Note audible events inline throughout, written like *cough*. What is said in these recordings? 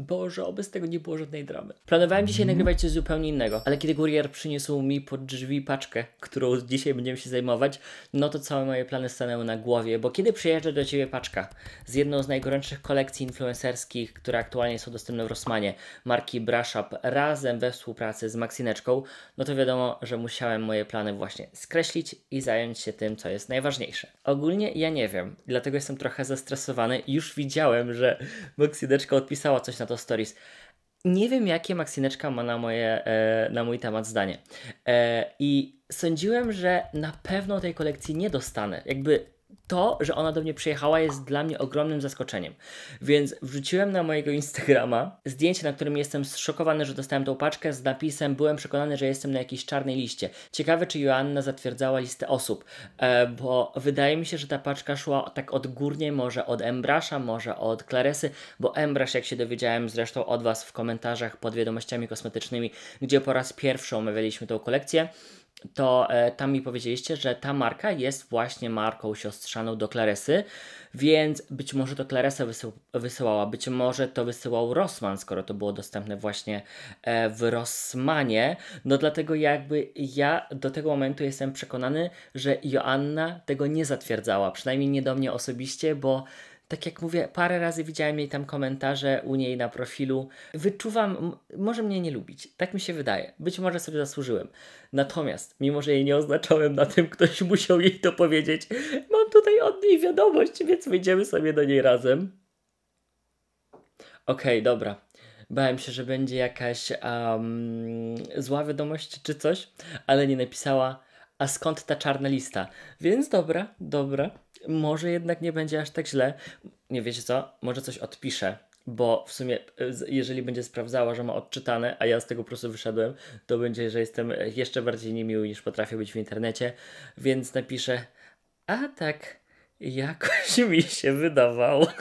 Boże, oby z tego nie było żadnej dramy. Planowałem dzisiaj mhm. nagrywać coś zupełnie innego, ale kiedy kurier przyniósł mi pod drzwi paczkę, którą dzisiaj będziemy się zajmować, no to całe moje plany stanęły na głowie, bo kiedy przyjeżdża do Ciebie paczka z jedną z najgorętszych kolekcji influencerskich, które aktualnie są dostępne w Rosmanie, marki Brashup, razem we współpracy z Maxineczką, no to wiadomo, że musiałem moje plany właśnie skreślić i zająć się tym, co jest najważniejsze. Ogólnie ja nie wiem, dlatego jestem trochę zestresowany. Już widziałem, że Maxineczka odpisała coś na to Stories. Nie wiem, jakie Maksyneczka ma na, moje, e, na mój temat zdanie. E, I sądziłem, że na pewno tej kolekcji nie dostanę. Jakby to, że ona do mnie przyjechała, jest dla mnie ogromnym zaskoczeniem. Więc wrzuciłem na mojego Instagrama zdjęcie, na którym jestem zszokowany, że dostałem tą paczkę z napisem Byłem przekonany, że jestem na jakiejś czarnej liście. Ciekawe, czy Joanna zatwierdzała listę osób, e, bo wydaje mi się, że ta paczka szła tak odgórnie, może od Embrasza, może od Klaresy, bo Embrasz, jak się dowiedziałem zresztą od Was w komentarzach pod wiadomościami kosmetycznymi, gdzie po raz pierwszy omawialiśmy tą kolekcję, to e, tam mi powiedzieliście, że ta marka jest właśnie marką siostrzaną do Claresy, więc być może to Claresa wysyłała, być może to wysyłał Rossman, skoro to było dostępne właśnie e, w Rossmanie. No dlatego jakby ja do tego momentu jestem przekonany, że Joanna tego nie zatwierdzała, przynajmniej nie do mnie osobiście, bo tak jak mówię, parę razy widziałem jej tam komentarze u niej na profilu. Wyczuwam, może mnie nie lubić, tak mi się wydaje. Być może sobie zasłużyłem. Natomiast, mimo że jej nie oznaczałem na tym, ktoś *laughs* musiał jej to powiedzieć. Mam tutaj od niej wiadomość, więc wyjdziemy sobie do niej razem. Okej, okay, dobra. Bałem się, że będzie jakaś um, zła wiadomość czy coś, ale nie napisała, a skąd ta czarna lista? Więc dobra, dobra może jednak nie będzie aż tak źle. Nie wiecie co? Może coś odpiszę bo w sumie e, jeżeli będzie sprawdzała, że ma odczytane, a ja z tego po prostu wyszedłem, to będzie, że jestem jeszcze bardziej niemiły niż potrafię być w internecie, więc napiszę, a tak, jakoś mi się wydawało. *laughs*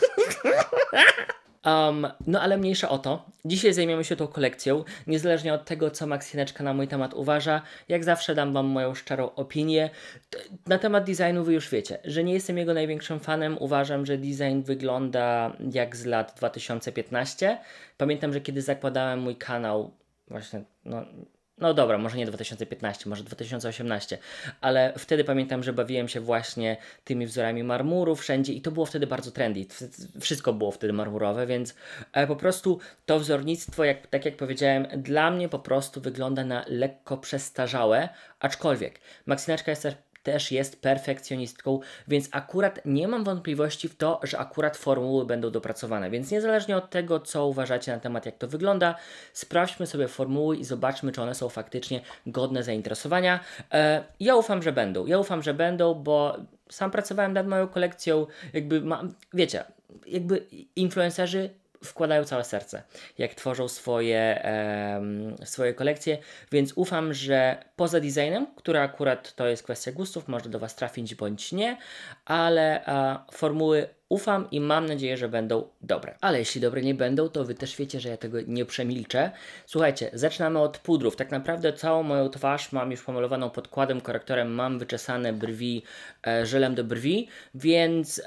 Um, no ale mniejsza o to. Dzisiaj zajmiemy się tą kolekcją. Niezależnie od tego, co Maksyneczka na mój temat uważa, jak zawsze dam Wam moją szczerą opinię. Na temat designu Wy już wiecie, że nie jestem jego największym fanem. Uważam, że design wygląda jak z lat 2015. Pamiętam, że kiedy zakładałem mój kanał, właśnie, no no dobra, może nie 2015, może 2018, ale wtedy pamiętam, że bawiłem się właśnie tymi wzorami marmuru wszędzie i to było wtedy bardzo trendy. Wszystko było wtedy marmurowe, więc e, po prostu to wzornictwo, jak, tak jak powiedziałem, dla mnie po prostu wygląda na lekko przestarzałe, aczkolwiek maksinaczka jest też jest perfekcjonistką, więc akurat nie mam wątpliwości w to, że akurat formuły będą dopracowane. Więc niezależnie od tego, co uważacie na temat, jak to wygląda, sprawdźmy sobie formuły i zobaczmy, czy one są faktycznie godne zainteresowania. E, ja ufam, że będą. Ja ufam, że będą, bo sam pracowałem nad moją kolekcją, jakby, wiecie, jakby influencerzy wkładają całe serce, jak tworzą swoje, um, swoje kolekcje, więc ufam, że poza designem, który akurat to jest kwestia gustów, może do Was trafić bądź nie, ale uh, formuły ufam i mam nadzieję, że będą dobre. Ale jeśli dobre nie będą, to Wy też wiecie, że ja tego nie przemilczę. Słuchajcie, zaczynamy od pudrów. Tak naprawdę całą moją twarz mam już pomalowaną podkładem, korektorem, mam wyczesane brwi e, żelem do brwi, więc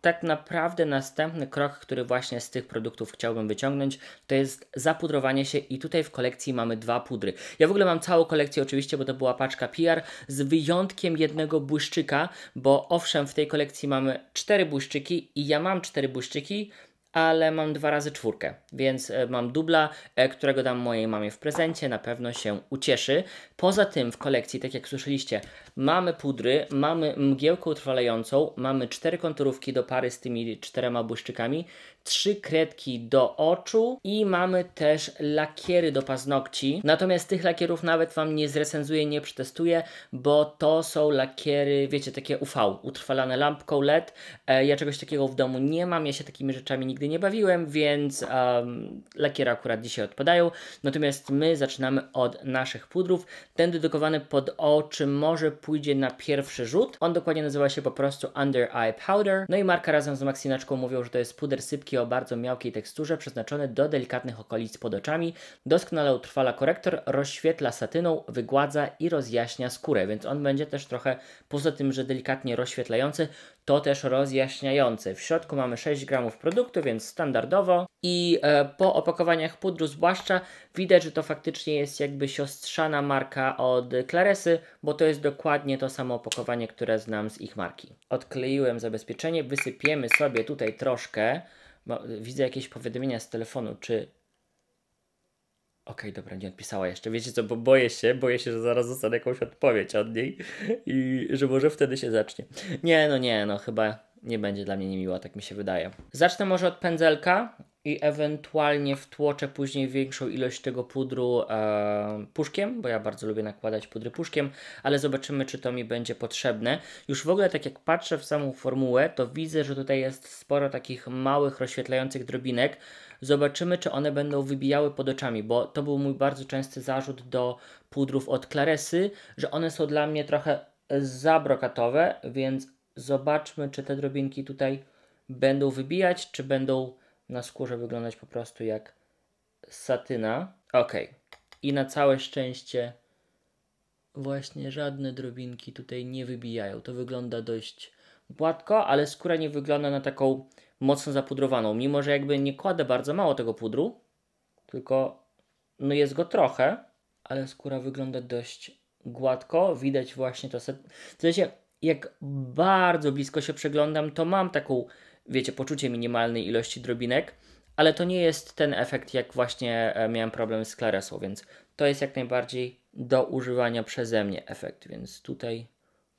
tak naprawdę następny krok, który właśnie z tych produktów chciałbym wyciągnąć, to jest zapudrowanie się i tutaj w kolekcji mamy dwa pudry. Ja w ogóle mam całą kolekcję oczywiście, bo to była paczka PR, z wyjątkiem jednego błyszczyka, bo owszem, w tej kolekcji mamy cztery błyszczyki, błyszczyki i ja mam cztery błyszczyki, ale mam dwa razy czwórkę, więc e, mam dubla, e, którego dam mojej mamie w prezencie, na pewno się ucieszy. Poza tym w kolekcji, tak jak słyszeliście, mamy pudry, mamy mgiełkę utrwalającą, mamy cztery konturówki do pary z tymi czterema błyszczykami, trzy kredki do oczu i mamy też lakiery do paznokci. Natomiast tych lakierów nawet Wam nie zrecenzuję, nie przetestuję, bo to są lakiery, wiecie, takie UV, utrwalane lampką LED. E, ja czegoś takiego w domu nie mam, ja się takimi rzeczami nigdy nie bawiłem, więc um, lakiery akurat dzisiaj odpadają. Natomiast my zaczynamy od naszych pudrów. Ten dedykowany pod oczy może pójdzie na pierwszy rzut. On dokładnie nazywa się po prostu Under Eye Powder. No i marka razem z Maksinaczką mówią, że to jest puder sypki miękki o bardzo miałkiej teksturze, przeznaczone do delikatnych okolic pod oczami. Doskonale utrwala korektor, rozświetla satyną, wygładza i rozjaśnia skórę, więc on będzie też trochę, poza tym, że delikatnie rozświetlający, to też rozjaśniający. W środku mamy 6 gramów produktu, więc standardowo. I e, po opakowaniach pudru zwłaszcza widać, że to faktycznie jest jakby siostrzana marka od Claresy, bo to jest dokładnie to samo opakowanie, które znam z ich marki. Odkleiłem zabezpieczenie, wysypiemy sobie tutaj troszkę widzę jakieś powiadomienia z telefonu, czy Okej, okay, dobra, nie odpisała jeszcze. Wiecie co, bo boję się, boję się, że zaraz dostanę jakąś odpowiedź od niej i że może wtedy się zacznie. Nie, no nie, no chyba nie będzie dla mnie niemiła, tak mi się wydaje. Zacznę może od pędzelka, i ewentualnie wtłoczę później większą ilość tego pudru e, puszkiem, bo ja bardzo lubię nakładać pudry puszkiem, ale zobaczymy, czy to mi będzie potrzebne. Już w ogóle, tak jak patrzę w samą formułę, to widzę, że tutaj jest sporo takich małych, rozświetlających drobinek. Zobaczymy, czy one będą wybijały pod oczami, bo to był mój bardzo częsty zarzut do pudrów od Claresy, że one są dla mnie trochę zabrokatowe, więc zobaczmy, czy te drobinki tutaj będą wybijać, czy będą na skórze wyglądać po prostu jak satyna. Ok. I na całe szczęście właśnie żadne drobinki tutaj nie wybijają. To wygląda dość gładko, ale skóra nie wygląda na taką mocno zapudrowaną. Mimo, że jakby nie kładę bardzo mało tego pudru, tylko no jest go trochę, ale skóra wygląda dość gładko. Widać właśnie to... W sensie, jak bardzo blisko się przeglądam, to mam taką wiecie, poczucie minimalnej ilości drobinek, ale to nie jest ten efekt, jak właśnie e, miałem problem z Claresą, więc to jest jak najbardziej do używania przeze mnie efekt, więc tutaj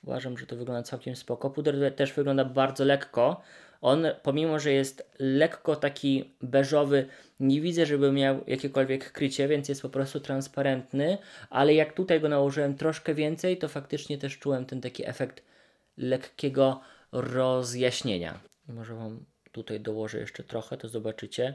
uważam, że to wygląda całkiem spoko. Puder też wygląda bardzo lekko. On, pomimo, że jest lekko taki beżowy, nie widzę, żeby miał jakiekolwiek krycie, więc jest po prostu transparentny, ale jak tutaj go nałożyłem troszkę więcej, to faktycznie też czułem ten taki efekt lekkiego rozjaśnienia. I może Wam tutaj dołożę jeszcze trochę, to zobaczycie,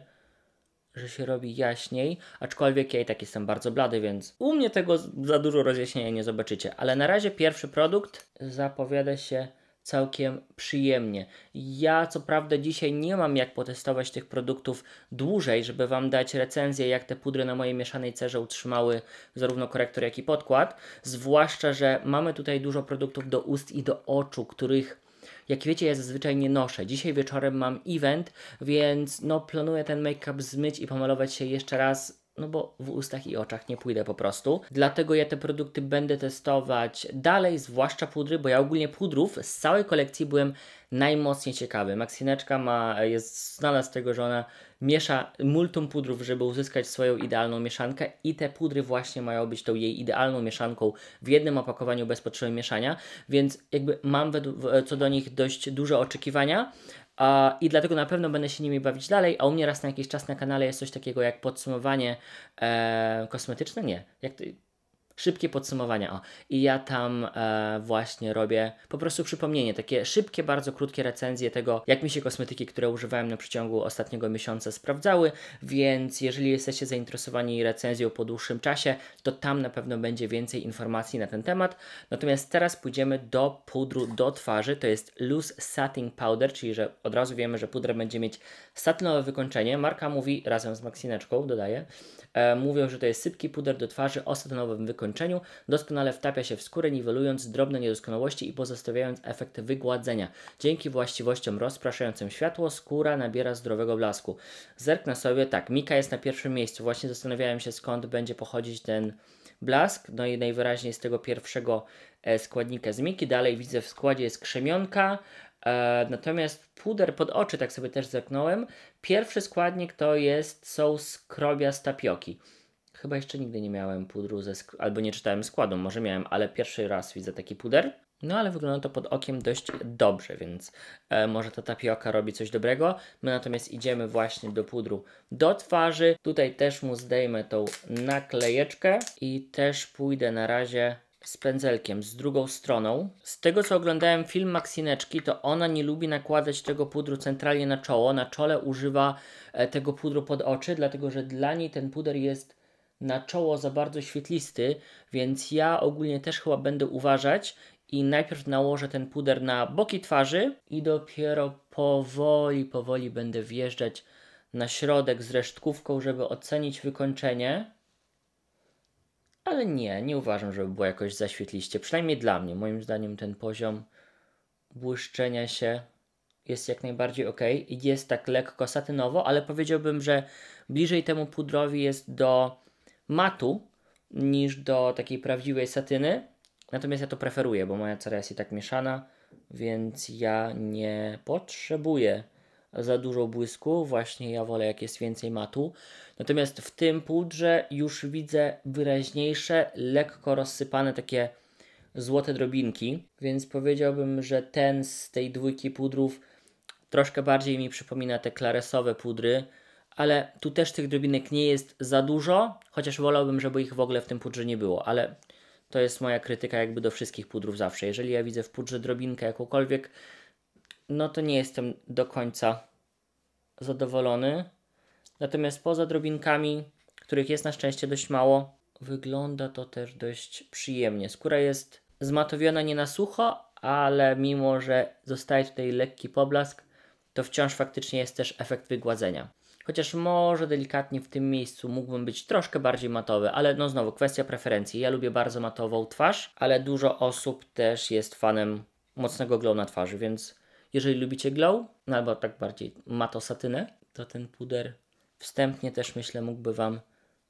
że się robi jaśniej, aczkolwiek ja i tak jestem bardzo blady, więc u mnie tego za dużo rozjaśnienia nie zobaczycie. Ale na razie pierwszy produkt zapowiada się całkiem przyjemnie. Ja co prawda dzisiaj nie mam jak potestować tych produktów dłużej, żeby Wam dać recenzję, jak te pudry na mojej mieszanej cerze utrzymały zarówno korektor, jak i podkład. Zwłaszcza, że mamy tutaj dużo produktów do ust i do oczu, których jak wiecie, ja zazwyczaj nie noszę. Dzisiaj wieczorem mam event, więc no planuję ten make-up zmyć i pomalować się jeszcze raz no bo w ustach i oczach nie pójdę po prostu. Dlatego ja te produkty będę testować dalej, zwłaszcza pudry, bo ja ogólnie pudrów z całej kolekcji byłem najmocniej ciekawy. Maksyneczka ma, jest znana z tego, że ona miesza multum pudrów, żeby uzyskać swoją idealną mieszankę i te pudry właśnie mają być tą jej idealną mieszanką w jednym opakowaniu bez potrzeby mieszania, więc jakby mam co do nich dość duże oczekiwania, i dlatego na pewno będę się nimi bawić dalej, a u mnie raz na jakiś czas na kanale jest coś takiego jak podsumowanie e, kosmetyczne, nie, jak to, szybkie podsumowania. O, i ja tam e, właśnie robię po prostu przypomnienie, takie szybkie, bardzo krótkie recenzje tego, jak mi się kosmetyki, które używałem na przeciągu ostatniego miesiąca sprawdzały, więc jeżeli jesteście zainteresowani recenzją po dłuższym czasie, to tam na pewno będzie więcej informacji na ten temat. Natomiast teraz pójdziemy do pudru do twarzy, to jest Loose Satin Powder, czyli że od razu wiemy, że pudra będzie mieć satynowe wykończenie. Marka mówi, razem z Maksineczką dodaję, e, mówią, że to jest sypki puder do twarzy o satynowym wykończeniu zakończeniu, doskonale wtapia się w skórę, niwelując drobne niedoskonałości i pozostawiając efekt wygładzenia. Dzięki właściwościom rozpraszającym światło, skóra nabiera zdrowego blasku. Zerknę sobie, tak, Mika jest na pierwszym miejscu. Właśnie zastanawiałem się, skąd będzie pochodzić ten blask, no i najwyraźniej z tego pierwszego e, składnika z Miki. Dalej widzę w składzie jest krzemionka, e, Natomiast puder pod oczy, tak sobie też zerknąłem. Pierwszy składnik to jest są skrobia z tapioki. Chyba jeszcze nigdy nie miałem pudru ze sk- albo nie czytałem składu, może miałem, ale pierwszy raz widzę taki puder. No ale wygląda to pod okiem dość dobrze, więc e, może ta tapioka robi coś dobrego. My natomiast idziemy właśnie do pudru do twarzy. Tutaj też mu zdejmę tą naklejeczkę i też pójdę na razie z pędzelkiem, z drugą stroną. Z tego co oglądałem film Maksineczki, to ona nie lubi nakładać tego pudru centralnie na czoło. Na czole używa e, tego pudru pod oczy, dlatego że dla niej ten puder jest na czoło za bardzo świetlisty, więc ja ogólnie też chyba będę uważać i najpierw nałożę ten puder na boki twarzy i dopiero powoli, powoli będę wjeżdżać na środek z resztkówką, żeby ocenić wykończenie. Ale nie, nie uważam, żeby było jakoś zaświetliście. Przynajmniej dla mnie. Moim zdaniem ten poziom błyszczenia się jest jak najbardziej ok. Jest tak lekko satynowo, ale powiedziałbym, że bliżej temu pudrowi jest do matu niż do takiej prawdziwej satyny. Natomiast ja to preferuję, bo moja cera jest i tak mieszana, więc ja nie potrzebuję za dużo błysku. Właśnie ja wolę, jak jest więcej matu. Natomiast w tym pudrze już widzę wyraźniejsze, lekko rozsypane takie złote drobinki, więc powiedziałbym, że ten z tej dwójki pudrów troszkę bardziej mi przypomina te klaresowe pudry, ale tu też tych drobinek nie jest za dużo, chociaż wolałbym, żeby ich w ogóle w tym pudrze nie było, ale to jest moja krytyka jakby do wszystkich pudrów zawsze. Jeżeli ja widzę w pudrze drobinkę jakąkolwiek, no to nie jestem do końca zadowolony. Natomiast poza drobinkami, których jest na szczęście dość mało, wygląda to też dość przyjemnie. Skóra jest zmatowiona nie na sucho, ale mimo, że zostaje tutaj lekki poblask, to wciąż faktycznie jest też efekt wygładzenia chociaż może delikatnie w tym miejscu mógłbym być troszkę bardziej matowy, ale no znowu kwestia preferencji. Ja lubię bardzo matową twarz, ale dużo osób też jest fanem mocnego glow na twarzy, więc jeżeli lubicie glow, no albo tak bardziej matosatynę, to ten puder wstępnie też myślę mógłby Wam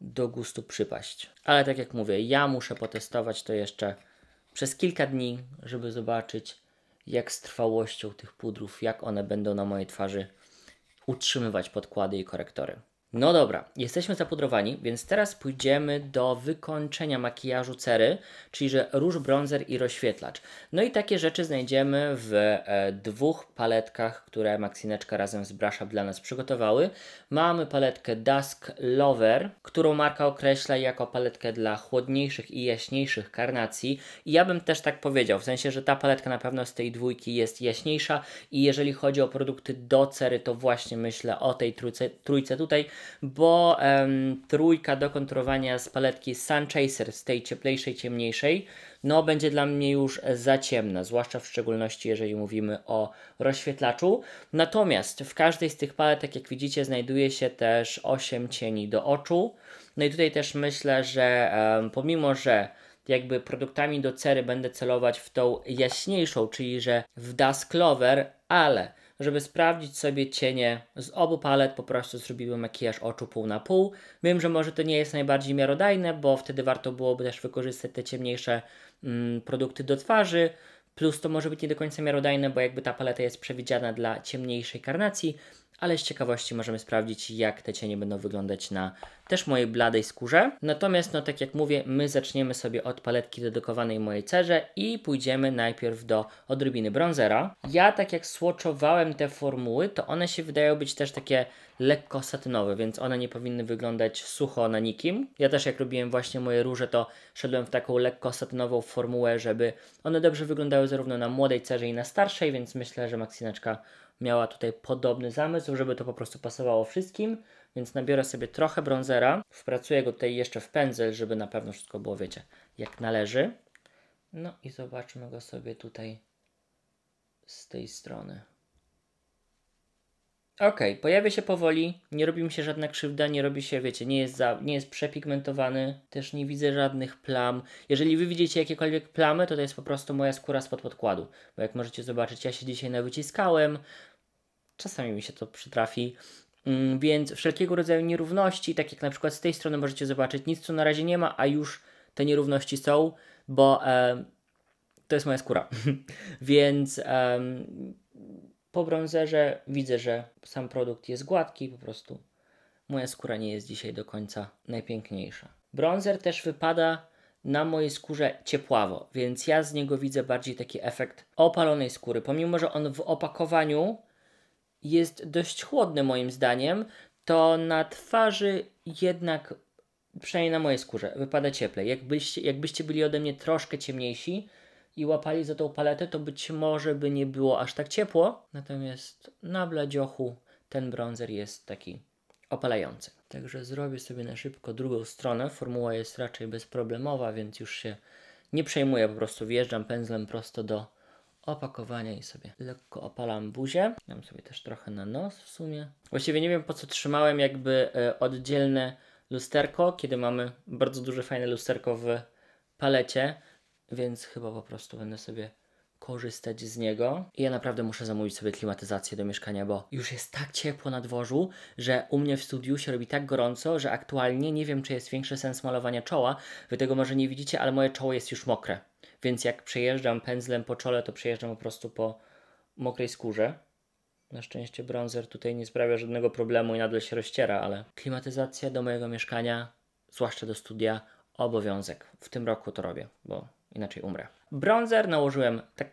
do gustu przypaść. Ale tak jak mówię, ja muszę potestować to jeszcze przez kilka dni, żeby zobaczyć, jak z trwałością tych pudrów, jak one będą na mojej twarzy utrzymywać podkłady i korektory. No dobra, jesteśmy zapudrowani, więc teraz pójdziemy do wykończenia makijażu cery, czyli że róż, bronzer i rozświetlacz. No i takie rzeczy znajdziemy w e, dwóch paletkach, które Maxineczka razem z Brashup dla nas przygotowały. Mamy paletkę Dusk Lover, którą marka określa jako paletkę dla chłodniejszych i jaśniejszych karnacji. I ja bym też tak powiedział, w sensie, że ta paletka na pewno z tej dwójki jest jaśniejsza i jeżeli chodzi o produkty do cery, to właśnie myślę o tej trójce, trójce tutaj, bo em, trójka do kontrowania z paletki Sun Chaser z tej cieplejszej, ciemniejszej, no będzie dla mnie już za ciemna, zwłaszcza w szczególności jeżeli mówimy o rozświetlaczu. Natomiast w każdej z tych paletek, tak jak widzicie, znajduje się też 8 cieni do oczu. No i tutaj też myślę, że em, pomimo, że jakby produktami do cery będę celować w tą jaśniejszą, czyli że w Dusk Clover, ale żeby sprawdzić sobie cienie z obu palet, po prostu zrobiłem makijaż oczu pół na pół. Wiem, że może to nie jest najbardziej miarodajne, bo wtedy warto byłoby też wykorzystać te ciemniejsze mm, produkty do twarzy, plus to może być nie do końca miarodajne, bo jakby ta paleta jest przewidziana dla ciemniejszej karnacji, ale z ciekawości możemy sprawdzić, jak te cienie będą wyglądać na też mojej bladej skórze. Natomiast, no tak jak mówię, my zaczniemy sobie od paletki dedykowanej mojej cerze i pójdziemy najpierw do odrobiny bronzera. Ja, tak jak słoczowałem te formuły, to one się wydają być też takie lekko satynowe, więc one nie powinny wyglądać sucho na nikim. Ja też jak robiłem właśnie moje róże, to szedłem w taką lekko satynową formułę, żeby one dobrze wyglądały zarówno na młodej cerze i na starszej, więc myślę, że Maksinaczka miała tutaj podobny zamysł, żeby to po prostu pasowało wszystkim, więc nabiorę sobie trochę bronzera, wpracuję go tutaj jeszcze w pędzel, żeby na pewno wszystko było, wiecie, jak należy. No i zobaczmy go sobie tutaj z tej strony. Ok, pojawia się powoli, nie robi mi się żadna krzywda, nie robi się, wiecie, nie jest, za, nie jest przepigmentowany, też nie widzę żadnych plam. Jeżeli wy widzicie jakiekolwiek plamy, to to jest po prostu moja skóra spod podkładu, bo jak możecie zobaczyć, ja się dzisiaj nawyciskałem, Czasami mi się to przytrafi. Mm, więc wszelkiego rodzaju nierówności, tak jak na przykład z tej strony możecie zobaczyć, nic tu na razie nie ma, a już te nierówności są, bo e, to jest moja skóra. *laughs* Więc e, po brązerze widzę, że sam produkt jest gładki, po prostu moja skóra nie jest dzisiaj do końca najpiękniejsza. Bronzer też wypada na mojej skórze ciepławo, więc ja z niego widzę bardziej taki efekt opalonej skóry. Pomimo, że on w opakowaniu jest dość chłodny moim zdaniem, to na twarzy jednak, przynajmniej na mojej skórze, wypada cieplej. Jakbyście, jakbyście byli ode mnie troszkę ciemniejsi i łapali za tą paletę, to być może by nie było aż tak ciepło. Natomiast na bladziochu ten bronzer jest taki opalający. Także zrobię sobie na szybko drugą stronę. Formuła jest raczej bezproblemowa, więc już się nie przejmuję, po prostu wjeżdżam pędzlem prosto do opakowanie i sobie lekko opalam buzię. Dam sobie też trochę na nos w sumie. Właściwie nie wiem po co trzymałem jakby e, oddzielne lusterko, kiedy mamy bardzo duże fajne lusterko w palecie, więc chyba po prostu będę sobie korzystać z niego. I ja naprawdę muszę zamówić sobie klimatyzację do mieszkania, bo już jest tak ciepło na dworzu, że u mnie w studiu się robi tak gorąco, że aktualnie nie wiem, czy jest większy sens malowania czoła. Wy tego może nie widzicie, ale moje czoło jest już mokre. Więc jak przejeżdżam pędzlem po czole, to przejeżdżam po prostu po mokrej skórze. Na szczęście bronzer tutaj nie sprawia żadnego problemu i nadal się rozciera, ale klimatyzacja do mojego mieszkania, zwłaszcza do studia, obowiązek. W tym roku to robię, bo inaczej umrę. Bronzer nałożyłem tak,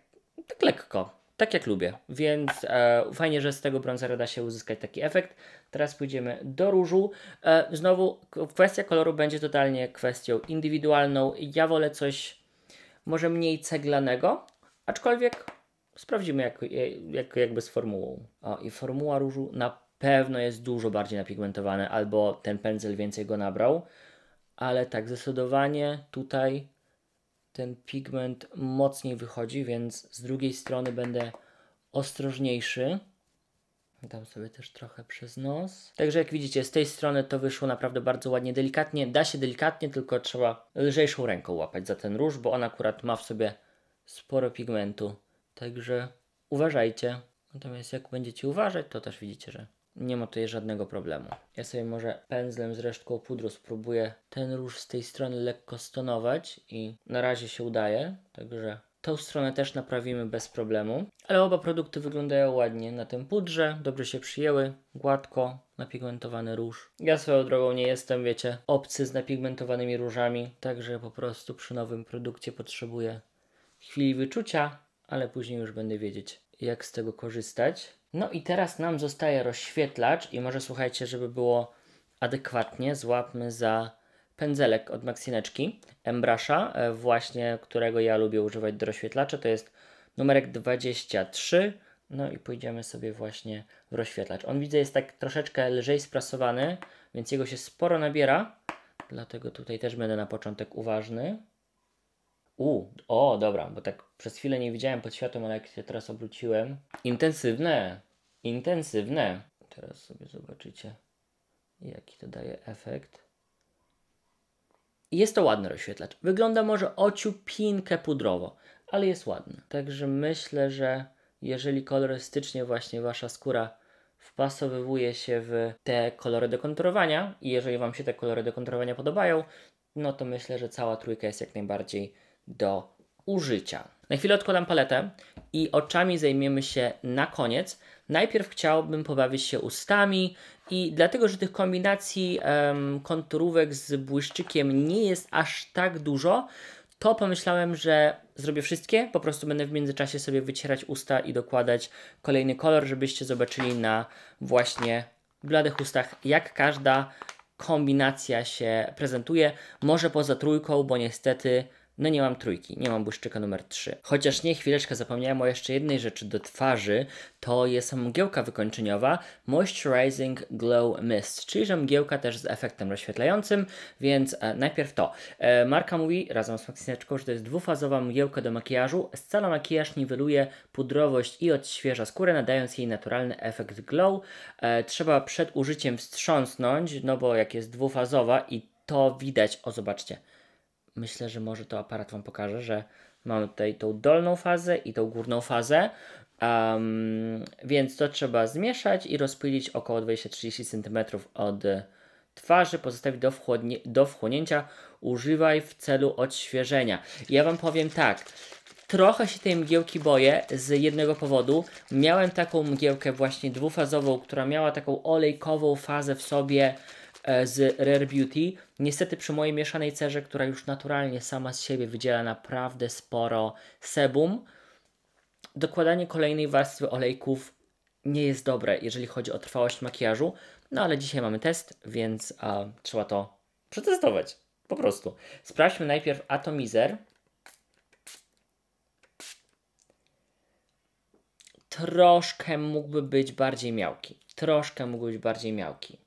tak lekko, tak jak lubię, więc e, fajnie, że z tego brązera da się uzyskać taki efekt. Teraz pójdziemy do różu. E, znowu kwestia koloru będzie totalnie kwestią indywidualną. Ja wolę coś może mniej ceglanego, aczkolwiek sprawdzimy, jak, jak, jakby z formułą. O, i formuła różu na pewno jest dużo bardziej napigmentowana, albo ten pędzel więcej go nabrał, ale tak, zdecydowanie tutaj ten pigment mocniej wychodzi, więc z drugiej strony będę ostrożniejszy. Dam sobie też trochę przez nos. Także jak widzicie, z tej strony to wyszło naprawdę bardzo ładnie, delikatnie. Da się delikatnie, tylko trzeba lżejszą ręką łapać za ten róż, bo on akurat ma w sobie sporo pigmentu. Także uważajcie. Natomiast jak będziecie uważać, to też widzicie, że nie ma tutaj żadnego problemu. Ja sobie może pędzlem z resztką pudru spróbuję ten róż z tej strony lekko stonować i na razie się udaje, także Tą stronę też naprawimy bez problemu. Ale oba produkty wyglądają ładnie na tym pudrze, dobrze się przyjęły, gładko, napigmentowany róż. Ja swoją drogą nie jestem, wiecie, obcy z napigmentowanymi różami, także po prostu przy nowym produkcie potrzebuję chwili wyczucia, ale później już będę wiedzieć, jak z tego korzystać. No i teraz nam zostaje rozświetlacz i może słuchajcie, żeby było adekwatnie, złapmy za pędzelek od Maxineczki Embrasza, e, właśnie którego ja lubię używać do rozświetlacza. To jest numerek 23. No i pójdziemy sobie właśnie w rozświetlacz. On widzę jest tak troszeczkę lżej sprasowany, więc jego się sporo nabiera. Dlatego tutaj też będę na początek uważny. U, o, dobra, bo tak przez chwilę nie widziałem pod światłem, ale jak się teraz obróciłem. Intensywne, intensywne. Teraz sobie zobaczycie, jaki to daje efekt. Jest to ładny rozświetlacz. Wygląda może ociupinkę pudrowo, ale jest ładny. Także myślę, że jeżeli kolorystycznie właśnie Wasza skóra wpasowywuje się w te kolory do konturowania i jeżeli Wam się te kolory do konturowania podobają, no to myślę, że cała trójka jest jak najbardziej do użycia. Na chwilę odkładam paletę i oczami zajmiemy się na koniec, Najpierw chciałbym pobawić się ustami i dlatego, że tych kombinacji um, konturówek z błyszczykiem nie jest aż tak dużo, to pomyślałem, że zrobię wszystkie, po prostu będę w międzyczasie sobie wycierać usta i dokładać kolejny kolor, żebyście zobaczyli na właśnie bladych ustach, jak każda kombinacja się prezentuje. Może poza trójką, bo niestety no nie mam trójki, nie mam błyszczyka numer 3. Chociaż nie, chwileczkę zapomniałem o jeszcze jednej rzeczy do twarzy. To jest mgiełka wykończeniowa Moisturizing Glow Mist, czyli że mgiełka też z efektem rozświetlającym, więc e, najpierw to. E, marka mówi razem z Maksyneczką, że to jest dwufazowa mgiełka do makijażu. Scala makijaż niweluje pudrowość i odświeża skórę, nadając jej naturalny efekt glow. E, trzeba przed użyciem wstrząsnąć, no bo jak jest dwufazowa i to widać, o zobaczcie myślę, że może to aparat Wam pokaże, że mamy tutaj tą dolną fazę i tą górną fazę. Um, więc to trzeba zmieszać i rozpylić około 20-30 cm od twarzy, pozostawić do, do wchłonięcia. Używaj w celu odświeżenia. Ja Wam powiem tak. Trochę się tej mgiełki boję z jednego powodu. Miałem taką mgiełkę właśnie dwufazową, która miała taką olejkową fazę w sobie, E, z Rare Beauty. Niestety przy mojej mieszanej cerze, która już naturalnie sama z siebie wydziela naprawdę sporo sebum, dokładanie kolejnej warstwy olejków nie jest dobre, jeżeli chodzi o trwałość makijażu. No ale dzisiaj mamy test, więc a, trzeba to przetestować. Po prostu. Sprawdźmy najpierw Atomizer. Troszkę mógłby być bardziej miałki. Troszkę mógłby być bardziej miałki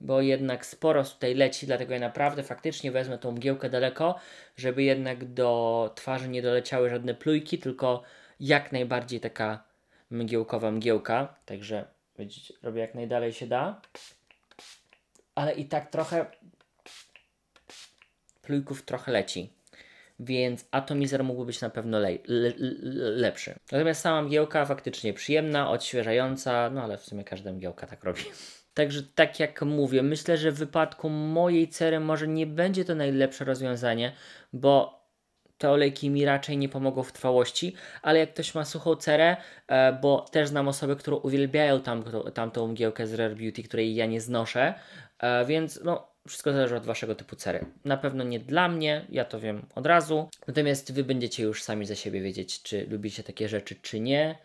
bo jednak sporo tutaj leci, dlatego ja naprawdę faktycznie wezmę tą mgiełkę daleko, żeby jednak do twarzy nie doleciały żadne plujki, tylko jak najbardziej taka mgiełkowa mgiełka. Także robię jak najdalej się da. Ale i tak trochę plujków trochę leci. Więc atomizer mógłby być na pewno le le lepszy. Natomiast sama mgiełka faktycznie przyjemna, odświeżająca, no ale w sumie każda mgiełka tak robi. Także tak jak mówię, myślę, że w wypadku mojej cery może nie będzie to najlepsze rozwiązanie, bo te olejki mi raczej nie pomogą w trwałości, ale jak ktoś ma suchą cerę, e, bo też znam osoby, które uwielbiają tamtą, tamtą mgiełkę z Rare Beauty, której ja nie znoszę, e, więc no, wszystko zależy od waszego typu cery. Na pewno nie dla mnie, ja to wiem od razu. Natomiast wy będziecie już sami za siebie wiedzieć, czy lubicie takie rzeczy, czy nie.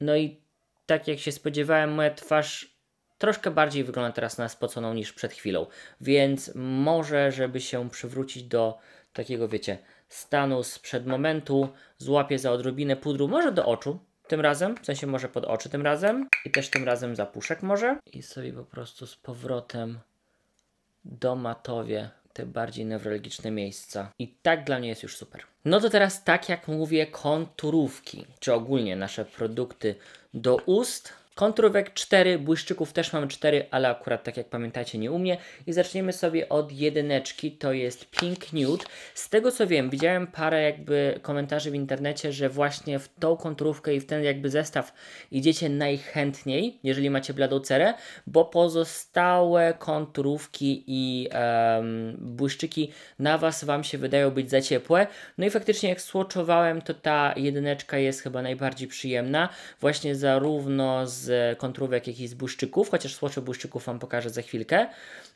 No i tak jak się spodziewałem, moja twarz troszkę bardziej wygląda teraz na spoconą niż przed chwilą, więc może, żeby się przywrócić do takiego, wiecie, stanu sprzed momentu, złapie za odrobinę pudru, może do oczu tym razem, w sensie może pod oczy tym razem i też tym razem za puszek może i sobie po prostu z powrotem domatowie te bardziej newralgiczne miejsca. I tak dla mnie jest już super. No to teraz, tak jak mówię, konturówki, czy ogólnie nasze produkty do ust Kontrówek 4, błyszczyków też mam 4, ale akurat tak jak pamiętacie nie u mnie. I zaczniemy sobie od jedyneczki, to jest Pink Nude. Z tego co wiem, widziałem parę jakby komentarzy w internecie, że właśnie w tą kontrówkę i w ten jakby zestaw idziecie najchętniej, jeżeli macie bladą cerę, bo pozostałe kontrówki i um, błyszczyki na Was Wam się wydają być za ciepłe. No i faktycznie jak słoczowałem, to ta jedyneczka jest chyba najbardziej przyjemna, właśnie zarówno z z kontrówek, jak i z błyszczyków, chociaż słocze błyszczyków Wam pokażę za chwilkę.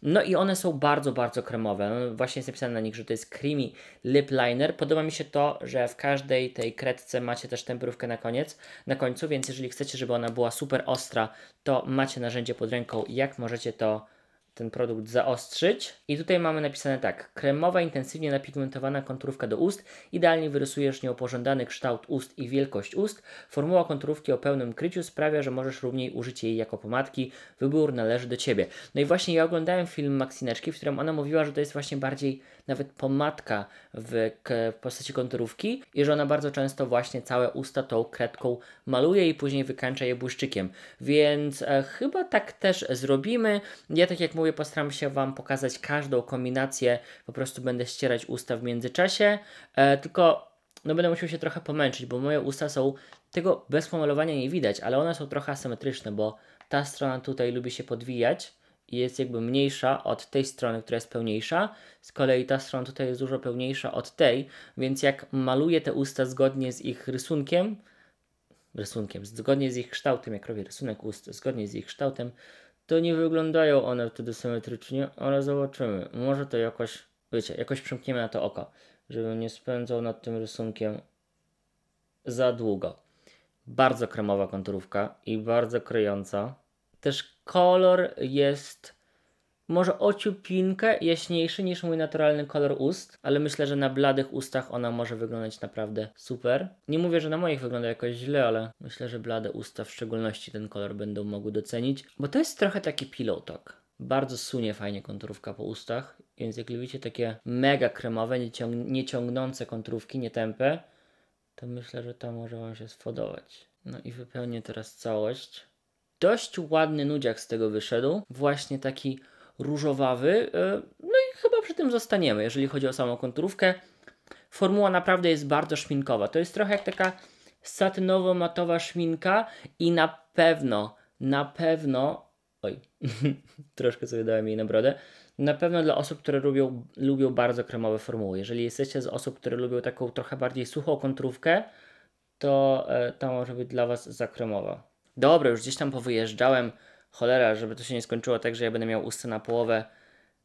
No i one są bardzo, bardzo kremowe. No, właśnie jest napisane na nich, że to jest creamy lip liner. Podoba mi się to, że w każdej tej kredce macie też temperówkę na koniec, na końcu, więc jeżeli chcecie, żeby ona była super ostra, to macie narzędzie pod ręką, jak możecie to ten produkt zaostrzyć. I tutaj mamy napisane tak: kremowa, intensywnie napigmentowana konturówka do ust. Idealnie wyrysujesz nieopożądany kształt ust i wielkość ust. Formuła konturówki o pełnym kryciu sprawia, że możesz równiej użyć jej jako pomadki. Wybór należy do ciebie. No i właśnie ja oglądałem film Maksineczki, w którym ona mówiła, że to jest właśnie bardziej nawet pomadka w, w postaci konturówki i że ona bardzo często właśnie całe usta tą kredką maluje i później wykańcza je błyszczykiem. Więc e, chyba tak też zrobimy. Ja tak jak mówię, postaram się Wam pokazać każdą kombinację, po prostu będę ścierać usta w międzyczasie, e, tylko no będę musiał się trochę pomęczyć, bo moje usta są, tego bez pomalowania nie widać, ale one są trochę asymetryczne, bo ta strona tutaj lubi się podwijać, jest jakby mniejsza od tej strony, która jest pełniejsza. Z kolei ta strona tutaj jest dużo pełniejsza od tej, więc jak maluję te usta zgodnie z ich rysunkiem, rysunkiem, zgodnie z ich kształtem, jak robię rysunek ust, zgodnie z ich kształtem, to nie wyglądają one wtedy symetrycznie, ale zobaczymy. Może to jakoś, wiecie, jakoś przymkniemy na to oko, żebym nie spędzał nad tym rysunkiem za długo. Bardzo kremowa konturówka i bardzo kryjąca. Też kolor jest może ociupinkę jaśniejszy niż mój naturalny kolor ust, ale myślę, że na bladych ustach ona może wyglądać naprawdę super. Nie mówię, że na moich wygląda jakoś źle, ale myślę, że blade usta w szczególności ten kolor będą mogły docenić, bo to jest trochę taki pillow talk. Bardzo sunie fajnie konturówka po ustach, więc jak lubicie takie mega kremowe, nieciągnące konturówki, nietępe, to myślę, że to może Wam się spodobać. No i wypełnię teraz całość dość ładny nudziak z tego wyszedł, właśnie taki różowawy. E, no i chyba przy tym zostaniemy, jeżeli chodzi o samą konturówkę. Formuła naprawdę jest bardzo szminkowa. To jest trochę jak taka satynowo-matowa szminka i na pewno, na pewno, oj, *laughs* troszkę sobie dałem jej na brodę, na pewno dla osób, które lubią, lubią bardzo kremowe formuły. Jeżeli jesteście z osób, które lubią taką trochę bardziej suchą kontrówkę, to e, ta może być dla Was za kremowa dobra, już gdzieś tam powyjeżdżałem, cholera, żeby to się nie skończyło tak, że ja będę miał usta na połowę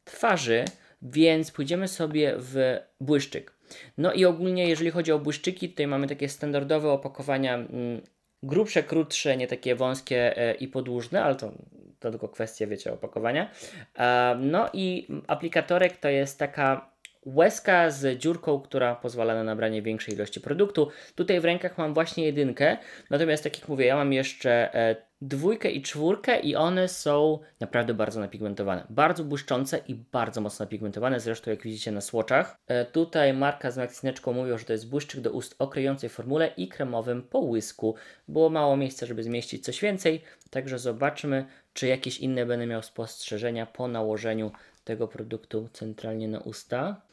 twarzy, więc pójdziemy sobie w błyszczyk. No i ogólnie, jeżeli chodzi o błyszczyki, tutaj mamy takie standardowe opakowania, mm, grubsze, krótsze, nie takie wąskie e, i podłużne, ale to, to tylko kwestia, wiecie, opakowania. E, no i aplikatorek to jest taka łezka z dziurką, która pozwala na nabranie większej ilości produktu. Tutaj w rękach mam właśnie jedynkę, natomiast tak jak mówię, ja mam jeszcze e, dwójkę i czwórkę i one są naprawdę bardzo napigmentowane. Bardzo błyszczące i bardzo mocno napigmentowane, zresztą jak widzicie na słoczach. E, tutaj marka z nacisneczką mówią, że to jest błyszczyk do ust o kryjącej formule i kremowym połysku. Było mało miejsca, żeby zmieścić coś więcej, także zobaczmy, czy jakieś inne będę miał spostrzeżenia po nałożeniu tego produktu centralnie na usta.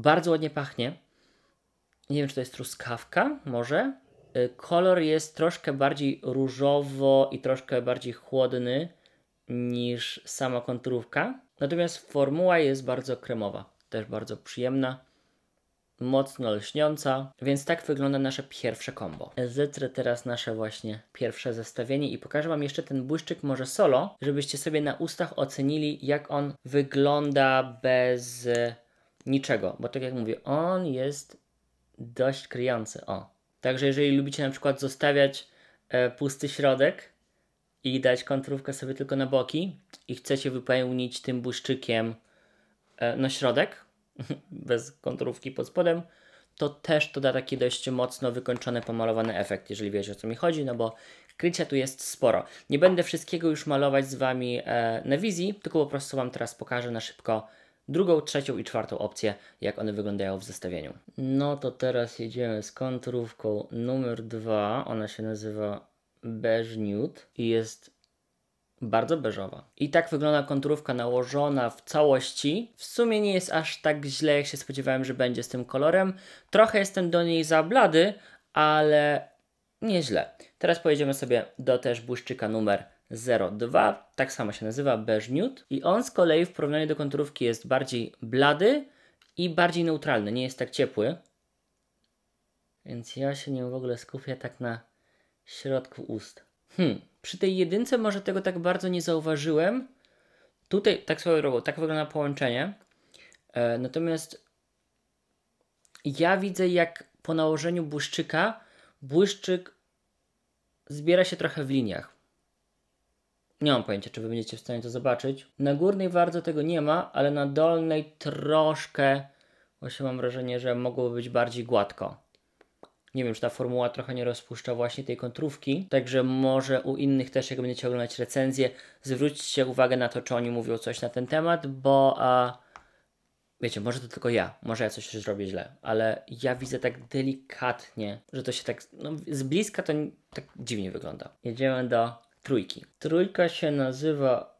Bardzo ładnie pachnie. Nie wiem, czy to jest truskawka, może. Y, kolor jest troszkę bardziej różowo i troszkę bardziej chłodny niż sama konturówka. Natomiast formuła jest bardzo kremowa, też bardzo przyjemna, mocno lśniąca, więc tak wygląda nasze pierwsze kombo. Zetrę teraz nasze właśnie pierwsze zestawienie i pokażę Wam jeszcze ten błyszczyk może solo, żebyście sobie na ustach ocenili jak on wygląda bez niczego, bo tak jak mówię, on jest dość kryjący. O. Także jeżeli lubicie na przykład zostawiać e, pusty środek i dać kontrówkę sobie tylko na boki i chcecie wypełnić tym błyszczykiem e, no, środek, *laughs* bez kontrówki pod spodem, to też to da taki dość mocno wykończony, pomalowany efekt, jeżeli wiecie o co mi chodzi, no bo krycia tu jest sporo. Nie będę wszystkiego już malować z Wami e, na wizji, tylko po prostu Wam teraz pokażę na szybko, drugą, trzecią i czwartą opcję, jak one wyglądają w zestawieniu. No to teraz jedziemy z kontrówką numer dwa. Ona się nazywa Beige Nude i jest bardzo beżowa. I tak wygląda konturówka nałożona w całości. W sumie nie jest aż tak źle, jak się spodziewałem, że będzie z tym kolorem. Trochę jestem do niej za blady, ale nieźle. Teraz pojedziemy sobie do też błyszczyka numer 02, tak samo się nazywa, beige i on z kolei w porównaniu do konturówki jest bardziej blady i bardziej neutralny, nie jest tak ciepły. Więc ja się nim w ogóle skupię tak na środku ust. Hmm, przy tej jedynce może tego tak bardzo nie zauważyłem. Tutaj, tak swoją drogą, tak wygląda połączenie. E, natomiast ja widzę, jak po nałożeniu błyszczyka, błyszczyk zbiera się trochę w liniach. Nie mam pojęcia, czy wy będziecie w stanie to zobaczyć. Na górnej bardzo tego nie ma, ale na dolnej troszkę właśnie mam wrażenie, że mogłoby być bardziej gładko. Nie wiem, czy ta formuła trochę nie rozpuszcza właśnie tej kontrówki, także może u innych też, jak będziecie oglądać recenzję, zwróćcie uwagę na to, czy oni mówią coś na ten temat, bo a, wiecie, może to tylko ja, może ja coś zrobię źle, ale ja widzę tak delikatnie, że to się tak no, z bliska to tak dziwnie wygląda. Jedziemy do trójki. Trójka się nazywa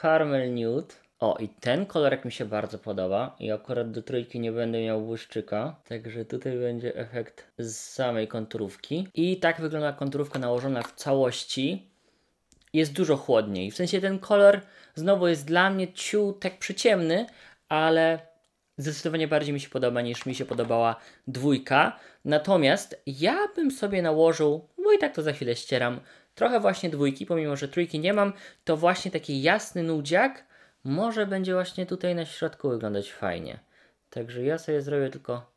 Carmel Nude. O, i ten kolorek mi się bardzo podoba. I akurat do trójki nie będę miał błyszczyka. Także tutaj będzie efekt z samej konturówki. I tak wygląda konturówka nałożona w całości. Jest dużo chłodniej. W sensie ten kolor znowu jest dla mnie ciut tak przyciemny, ale zdecydowanie bardziej mi się podoba niż mi się podobała dwójka. Natomiast ja bym sobie nałożył, bo i tak to za chwilę ścieram, Trochę właśnie dwójki, pomimo że trójki nie mam, to właśnie taki jasny nudziak może będzie właśnie tutaj na środku wyglądać fajnie. Także ja sobie zrobię tylko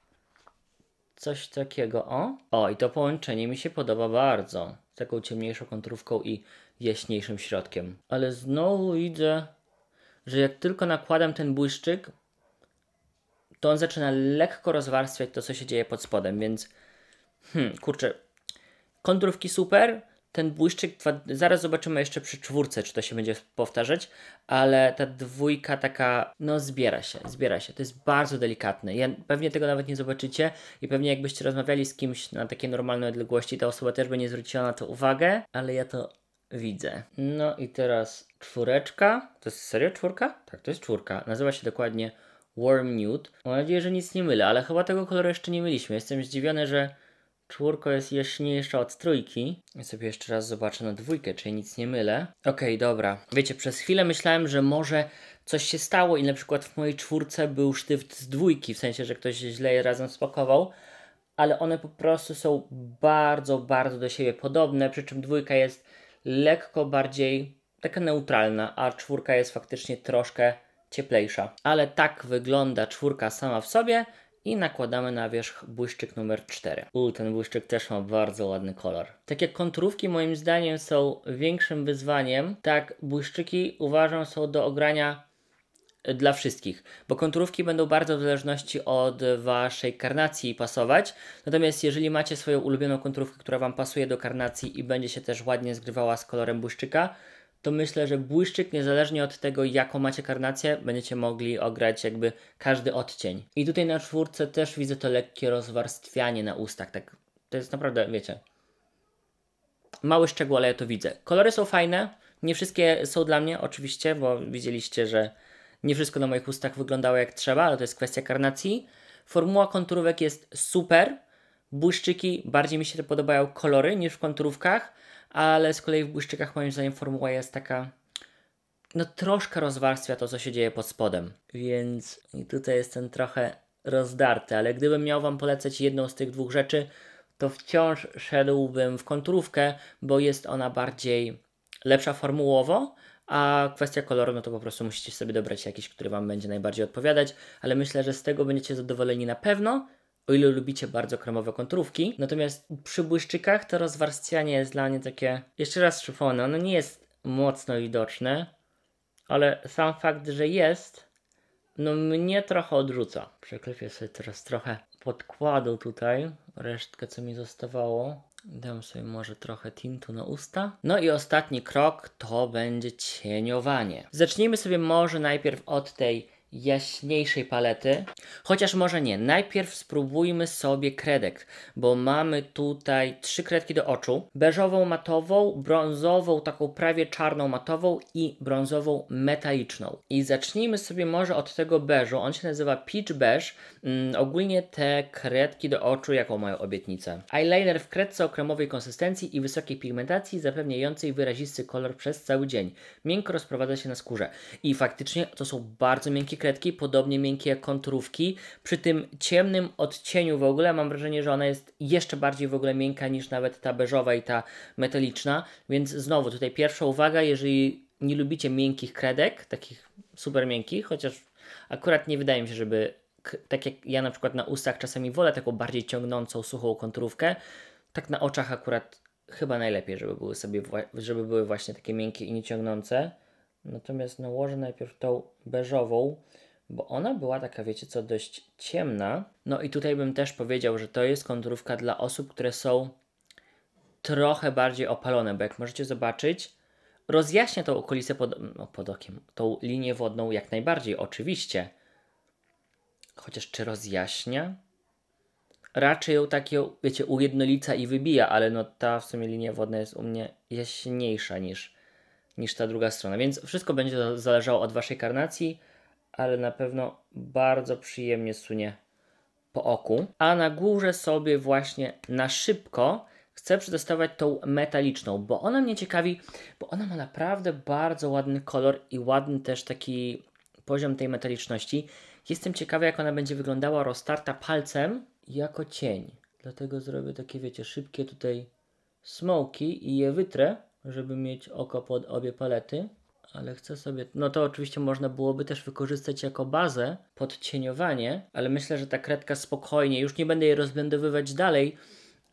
coś takiego, o. O, i to połączenie mi się podoba bardzo. Z taką ciemniejszą kontrówką i jaśniejszym środkiem. Ale znowu widzę, że jak tylko nakładam ten błyszczyk, to on zaczyna lekko rozwarstwiać to, co się dzieje pod spodem, więc hmm, kurczę, kontrówki super, ten błyszczyk, zaraz zobaczymy jeszcze przy czwórce, czy to się będzie powtarzać, ale ta dwójka taka, no zbiera się, zbiera się. To jest bardzo delikatne. Ja, pewnie tego nawet nie zobaczycie i pewnie jakbyście rozmawiali z kimś na takie normalne odległości, ta osoba też by nie zwróciła na to uwagę, ale ja to widzę. No i teraz czwóreczka. To jest serio czwórka? Tak, to jest czwórka. Nazywa się dokładnie Warm Nude. Mam nadzieję, że nic nie mylę, ale chyba tego koloru jeszcze nie myliśmy. Jestem zdziwiony, że Czwórko jest jaśniejsza od trójki. I sobie jeszcze raz zobaczę na dwójkę, czyli nic nie mylę. Okej, okay, dobra. Wiecie, przez chwilę myślałem, że może coś się stało i na przykład w mojej czwórce był sztyft z dwójki, w sensie, że ktoś źle je razem spakował, ale one po prostu są bardzo, bardzo do siebie podobne, przy czym dwójka jest lekko bardziej taka neutralna, a czwórka jest faktycznie troszkę cieplejsza. Ale tak wygląda czwórka sama w sobie i nakładamy na wierzch błyszczyk numer 4. U, ten błyszczyk też ma bardzo ładny kolor. Tak jak konturówki moim zdaniem są większym wyzwaniem, tak błyszczyki uważam są do ogrania dla wszystkich, bo konturówki będą bardzo w zależności od waszej karnacji pasować. Natomiast jeżeli macie swoją ulubioną konturówkę, która wam pasuje do karnacji i będzie się też ładnie zgrywała z kolorem błyszczyka, to myślę, że błyszczyk, niezależnie od tego, jaką macie karnację, będziecie mogli ograć jakby każdy odcień. I tutaj na czwórce też widzę to lekkie rozwarstwianie na ustach, tak. To jest naprawdę, wiecie, mały szczegół, ale ja to widzę. Kolory są fajne, nie wszystkie są dla mnie oczywiście, bo widzieliście, że nie wszystko na moich ustach wyglądało jak trzeba, ale to jest kwestia karnacji. Formuła konturówek jest super, błyszczyki bardziej mi się podobają kolory niż w konturówkach, ale z kolei w błyszczykach moim zdaniem formuła jest taka no troszkę rozwarstwia to, co się dzieje pod spodem. Więc tutaj jestem trochę rozdarty, ale gdybym miał Wam polecać jedną z tych dwóch rzeczy, to wciąż szedłbym w konturówkę, bo jest ona bardziej lepsza formułowo, a kwestia koloru, no to po prostu musicie sobie dobrać jakiś, który Wam będzie najbardziej odpowiadać, ale myślę, że z tego będziecie zadowoleni na pewno, o ile lubicie bardzo kremowe kontrówki. Natomiast przy błyszczykach to rozwarstwianie jest dla mnie takie, jeszcze raz przypomnę, ono nie jest mocno widoczne, ale sam fakt, że jest, no mnie trochę odrzuca. Przeklepię sobie teraz trochę podkładu tutaj, resztkę co mi zostawało. Dam sobie może trochę tintu na usta. No i ostatni krok to będzie cieniowanie. Zacznijmy sobie może najpierw od tej jaśniejszej palety. Chociaż może nie. Najpierw spróbujmy sobie kredek, bo mamy tutaj trzy kredki do oczu. Beżową matową, brązową, taką prawie czarną matową i brązową metaliczną. I zacznijmy sobie może od tego beżu. On się nazywa Peach Beige. Mm, ogólnie te kredki do oczu jaką mają obietnicę? Eyeliner w kredce o kremowej konsystencji i wysokiej pigmentacji zapewniającej wyrazisty kolor przez cały dzień. Miękko rozprowadza się na skórze. I faktycznie to są bardzo miękkie kredki, podobnie miękkie jak konturówki. Przy tym ciemnym odcieniu w ogóle mam wrażenie, że ona jest jeszcze bardziej w ogóle miękka niż nawet ta beżowa i ta metaliczna. Więc znowu tutaj pierwsza uwaga, jeżeli nie lubicie miękkich kredek, takich super miękkich, chociaż akurat nie wydaje mi się, żeby tak jak ja na przykład na ustach czasami wolę taką bardziej ciągnącą, suchą konturówkę, tak na oczach akurat chyba najlepiej, żeby były sobie żeby były właśnie takie miękkie i nieciągnące. Natomiast nałożę no, najpierw tą beżową, bo ona była taka, wiecie co, dość ciemna. No i tutaj bym też powiedział, że to jest konturówka dla osób, które są trochę bardziej opalone, bo jak możecie zobaczyć, rozjaśnia tą okolicę pod, no pod okiem, tą linię wodną jak najbardziej, oczywiście. Chociaż czy rozjaśnia? Raczej ją takie, wiecie, ujednolica i wybija, ale no ta w sumie linia wodna jest u mnie jaśniejsza niż niż ta druga strona. Więc wszystko będzie zależało od Waszej karnacji, ale na pewno bardzo przyjemnie sunie po oku. A na górze sobie właśnie na szybko chcę przetestować tą metaliczną, bo ona mnie ciekawi, bo ona ma naprawdę bardzo ładny kolor i ładny też taki poziom tej metaliczności. Jestem ciekawy, jak ona będzie wyglądała roztarta palcem jako cień. Dlatego zrobię takie, wiecie, szybkie tutaj smoki i je wytrę żeby mieć oko pod obie palety, ale chcę sobie. No to oczywiście można byłoby też wykorzystać jako bazę podcieniowanie, ale myślę, że ta kredka spokojnie, już nie będę jej rozblendowywać dalej,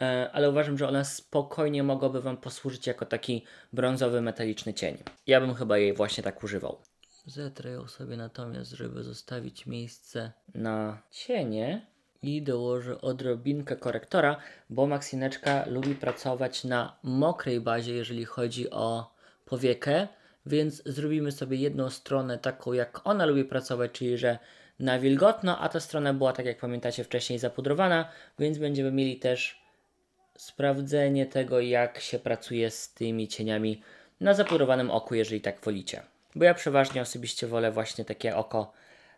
e, ale uważam, że ona spokojnie mogłaby Wam posłużyć jako taki brązowy, metaliczny cień. Ja bym chyba jej właśnie tak używał. Zetrę ją sobie natomiast, żeby zostawić miejsce na cienie i dołożę odrobinkę korektora, bo Maksineczka lubi pracować na mokrej bazie, jeżeli chodzi o powiekę, więc zrobimy sobie jedną stronę taką, jak ona lubi pracować, czyli że na wilgotno, a ta strona była, tak jak pamiętacie, wcześniej zapudrowana, więc będziemy mieli też sprawdzenie tego, jak się pracuje z tymi cieniami na zapudrowanym oku, jeżeli tak wolicie. Bo ja przeważnie osobiście wolę właśnie takie oko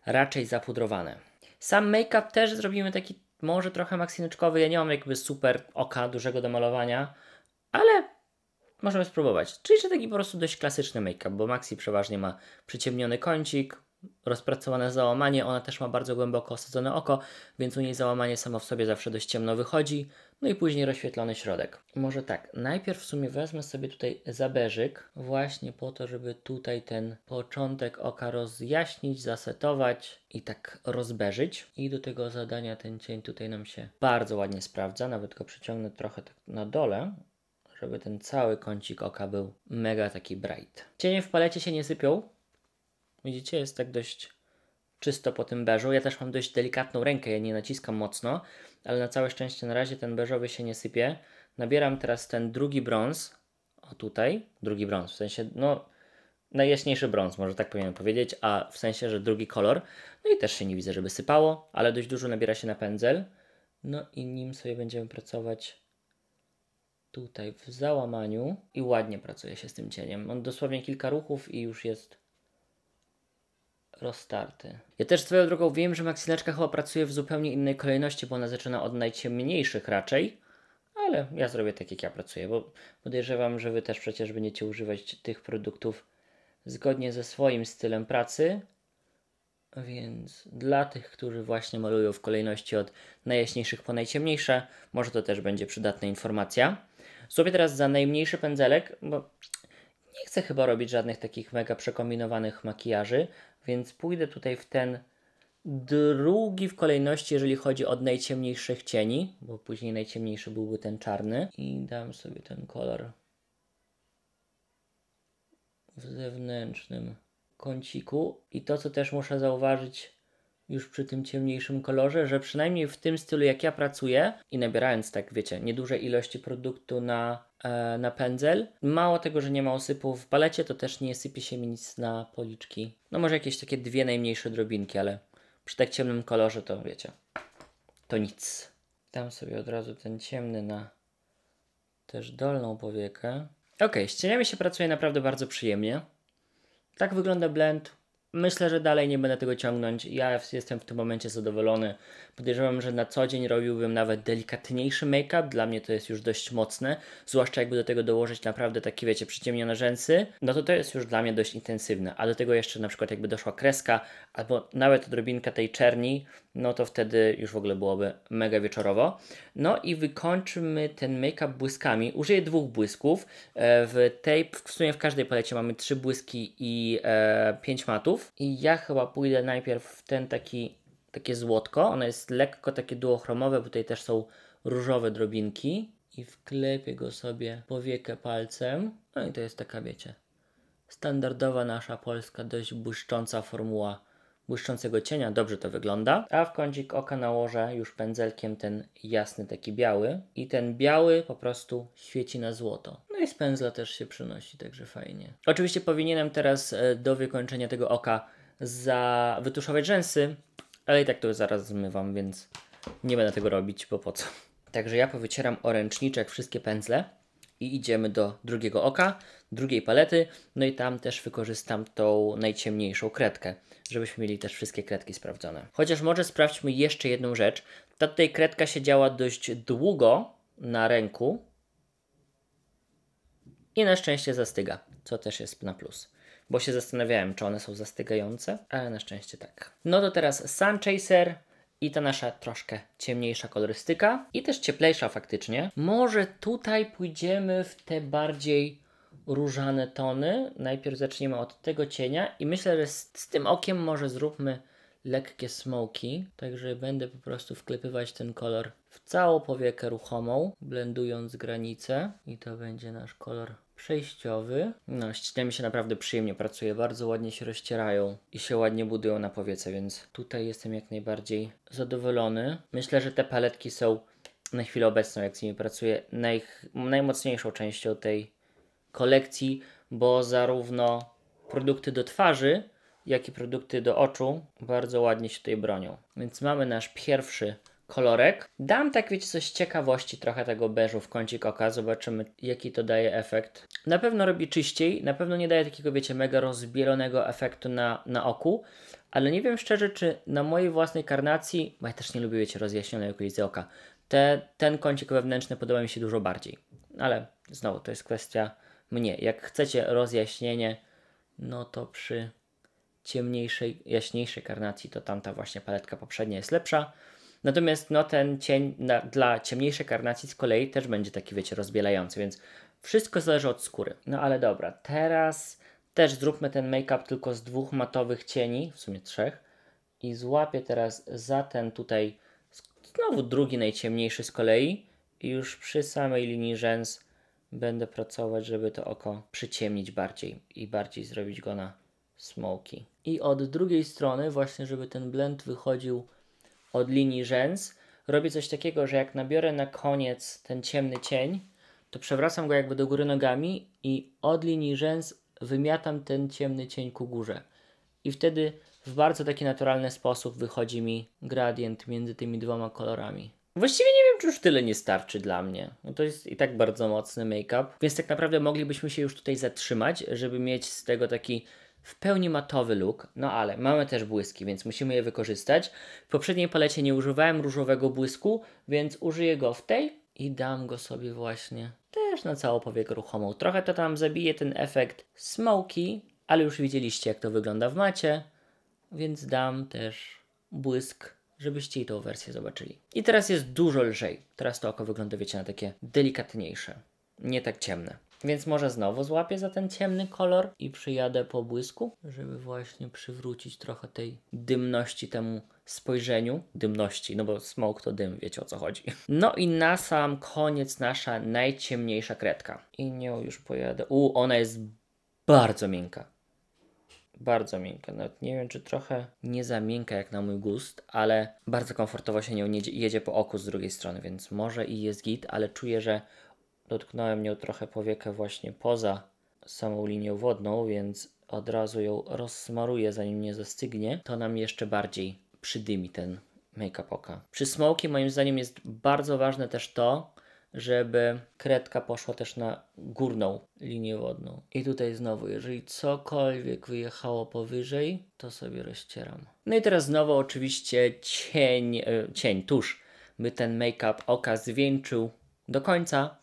raczej zapudrowane. Sam make-up też zrobimy taki może trochę maksineczkowy. Ja nie mam jakby super oka dużego do malowania, ale możemy spróbować. Czyli że taki po prostu dość klasyczny make-up, bo Maxi przeważnie ma przyciemniony kącik, rozpracowane załamanie, ona też ma bardzo głęboko osadzone oko, więc u niej załamanie samo w sobie zawsze dość ciemno wychodzi, no i później rozświetlony środek. Może tak, najpierw w sumie wezmę sobie tutaj zabeżyk, właśnie po to, żeby tutaj ten początek oka rozjaśnić, zasetować i tak rozberzyć. I do tego zadania ten cień tutaj nam się bardzo ładnie sprawdza, nawet go przyciągnę trochę tak na dole, żeby ten cały kącik oka był mega taki bright. Cienie w palecie się nie sypią, Widzicie, jest tak dość czysto po tym beżu. Ja też mam dość delikatną rękę, ja nie naciskam mocno, ale na całe szczęście na razie ten beżowy się nie sypie. Nabieram teraz ten drugi brąz, o tutaj, drugi brąz, w sensie, no, najjaśniejszy brąz, może tak powinienem powiedzieć, a w sensie, że drugi kolor. No i też się nie widzę, żeby sypało, ale dość dużo nabiera się na pędzel. No i nim sobie będziemy pracować tutaj w załamaniu i ładnie pracuje się z tym cieniem. On dosłownie kilka ruchów i już jest rozstarty. Ja też swoją drogą wiem, że maksyleczka chyba pracuje w zupełnie innej kolejności, bo ona zaczyna od najciemniejszych raczej. Ale ja zrobię tak, jak ja pracuję, bo podejrzewam, że Wy też przecież będziecie używać tych produktów zgodnie ze swoim stylem pracy. Więc dla tych, którzy właśnie malują w kolejności od najjaśniejszych po najciemniejsze, może to też będzie przydatna informacja. Złapię teraz za najmniejszy pędzelek, bo nie chcę chyba robić żadnych takich mega przekombinowanych makijaży, więc pójdę tutaj w ten drugi w kolejności, jeżeli chodzi od najciemniejszych cieni, bo później najciemniejszy byłby ten czarny. I dam sobie ten kolor w zewnętrznym kąciku. I to, co też muszę zauważyć, już przy tym ciemniejszym kolorze, że przynajmniej w tym stylu, jak ja pracuję i nabierając tak, wiecie, nieduże ilości produktu na, e, na pędzel, mało tego, że nie ma osypu w palecie, to też nie sypie się mi nic na policzki. No może jakieś takie dwie najmniejsze drobinki, ale przy tak ciemnym kolorze to wiecie, to nic. Dam sobie od razu ten ciemny na też dolną powiekę. Ok, z cieniami się pracuje naprawdę bardzo przyjemnie. Tak wygląda blend myślę, że dalej nie będę tego ciągnąć. Ja jestem w tym momencie zadowolony. Podejrzewam, że na co dzień robiłbym nawet delikatniejszy make-up. Dla mnie to jest już dość mocne. Zwłaszcza jakby do tego dołożyć naprawdę takie, wiecie, przyciemnione rzęsy. No to to jest już dla mnie dość intensywne. A do tego jeszcze na przykład jakby doszła kreska albo nawet odrobinka tej czerni, no to wtedy już w ogóle byłoby mega wieczorowo. No i wykończmy ten make-up błyskami. Użyję dwóch błysków. E, w tej, w sumie w każdej palecie mamy trzy błyski i e, pięć matów kolorów i ja chyba pójdę najpierw w ten taki, takie złotko, ono jest lekko takie duochromowe, bo tutaj też są różowe drobinki i wklepię go sobie powiekę palcem, no i to jest taka, wiecie, standardowa nasza polska, dość błyszcząca formuła błyszczącego cienia, dobrze to wygląda. A w kącik oka nałożę już pędzelkiem ten jasny, taki biały. I ten biały po prostu świeci na złoto. No i z pędzla też się przynosi, także fajnie. Oczywiście powinienem teraz e, do wykończenia tego oka za wytuszować rzęsy, ale i tak to zaraz zmywam, więc nie będę tego robić, bo po co. Także ja powycieram oręczniczek wszystkie pędzle i idziemy do drugiego oka, drugiej palety, no i tam też wykorzystam tą najciemniejszą kredkę, żebyśmy mieli też wszystkie kredki sprawdzone. Chociaż może sprawdźmy jeszcze jedną rzecz. Ta tutaj kredka siedziała dość długo na ręku, i na szczęście zastyga, co też jest na plus. Bo się zastanawiałem, czy one są zastygające, ale na szczęście tak. No to teraz Sun Chaser, i ta nasza troszkę ciemniejsza kolorystyka i też cieplejsza faktycznie. Może tutaj pójdziemy w te bardziej różane tony. Najpierw zaczniemy od tego cienia i myślę, że z, z tym okiem może zróbmy lekkie smoki, także będę po prostu wklepywać ten kolor w całą powiekę ruchomą, blendując granice i to będzie nasz kolor przejściowy. No, ścianami się naprawdę przyjemnie pracuje, bardzo ładnie się rozcierają i się ładnie budują na powiece, więc tutaj jestem jak najbardziej zadowolony. Myślę, że te paletki są na chwilę obecną, jak z nimi pracuję, naj, najmocniejszą częścią tej kolekcji, bo zarówno produkty do twarzy, jak i produkty do oczu bardzo ładnie się tutaj bronią. Więc mamy nasz pierwszy kolorek. Dam tak, wiecie, coś ciekawości trochę tego beżu w kącik oka, zobaczymy jaki to daje efekt. Na pewno robi czyściej, na pewno nie daje takiego, wiecie, mega rozbielonego efektu na, na oku, ale nie wiem szczerze, czy na mojej własnej karnacji, bo ja też nie lubię, wiecie, rozjaśnionej okolicy oka, te, ten kącik wewnętrzny podoba mi się dużo bardziej. Ale znowu, to jest kwestia mnie. Jak chcecie rozjaśnienie, no to przy ciemniejszej, jaśniejszej karnacji, to tamta właśnie paletka poprzednia jest lepsza. Natomiast no, ten cień na, dla ciemniejszej karnacji z kolei też będzie taki, wiecie, rozbielający, więc wszystko zależy od skóry. No ale dobra, teraz też zróbmy ten make-up tylko z dwóch matowych cieni, w sumie trzech. I złapię teraz za ten tutaj, znowu drugi najciemniejszy z kolei. I już przy samej linii rzęs będę pracować, żeby to oko przyciemnić bardziej i bardziej zrobić go na smoky. I od drugiej strony właśnie, żeby ten blend wychodził od linii rzęs robię coś takiego, że jak nabiorę na koniec ten ciemny cień, to przewracam go jakby do góry nogami i od linii rzęs wymiatam ten ciemny cień ku górze. I wtedy w bardzo taki naturalny sposób wychodzi mi gradient między tymi dwoma kolorami. Właściwie nie wiem, czy już tyle nie starczy dla mnie. No to jest i tak bardzo mocny make-up, więc tak naprawdę moglibyśmy się już tutaj zatrzymać, żeby mieć z tego taki w pełni matowy look, no ale mamy też błyski, więc musimy je wykorzystać. W poprzedniej palecie nie używałem różowego błysku, więc użyję go w tej i dam go sobie właśnie też na całą powiekę ruchomą. Trochę to tam zabije ten efekt smoky, ale już widzieliście jak to wygląda w macie, więc dam też błysk, żebyście i tą wersję zobaczyli. I teraz jest dużo lżej. Teraz to oko wygląda, wiecie, na takie delikatniejsze, nie tak ciemne. Więc może znowu złapię za ten ciemny kolor i przyjadę po błysku, żeby właśnie przywrócić trochę tej dymności temu spojrzeniu, dymności, no bo smoke to dym, wiecie o co chodzi. No i na sam koniec nasza najciemniejsza kredka. I nią już pojadę. U, ona jest bardzo miękka. Bardzo miękka. Nawet nie wiem, czy trochę nie za miękka jak na mój gust, ale bardzo komfortowo się nią jedzie po oku z drugiej strony, więc może i jest git, ale czuję, że Dotknąłem nią trochę powiekę właśnie poza samą linią wodną, więc od razu ją rozsmaruję, zanim nie zastygnie. To nam jeszcze bardziej przydymi ten make-up oka. Przy smoki moim zdaniem jest bardzo ważne też to, żeby kredka poszła też na górną linię wodną. I tutaj znowu, jeżeli cokolwiek wyjechało powyżej, to sobie rozcieram. No i teraz znowu oczywiście cień, e, cień, tusz, by ten make-up oka zwieńczył do końca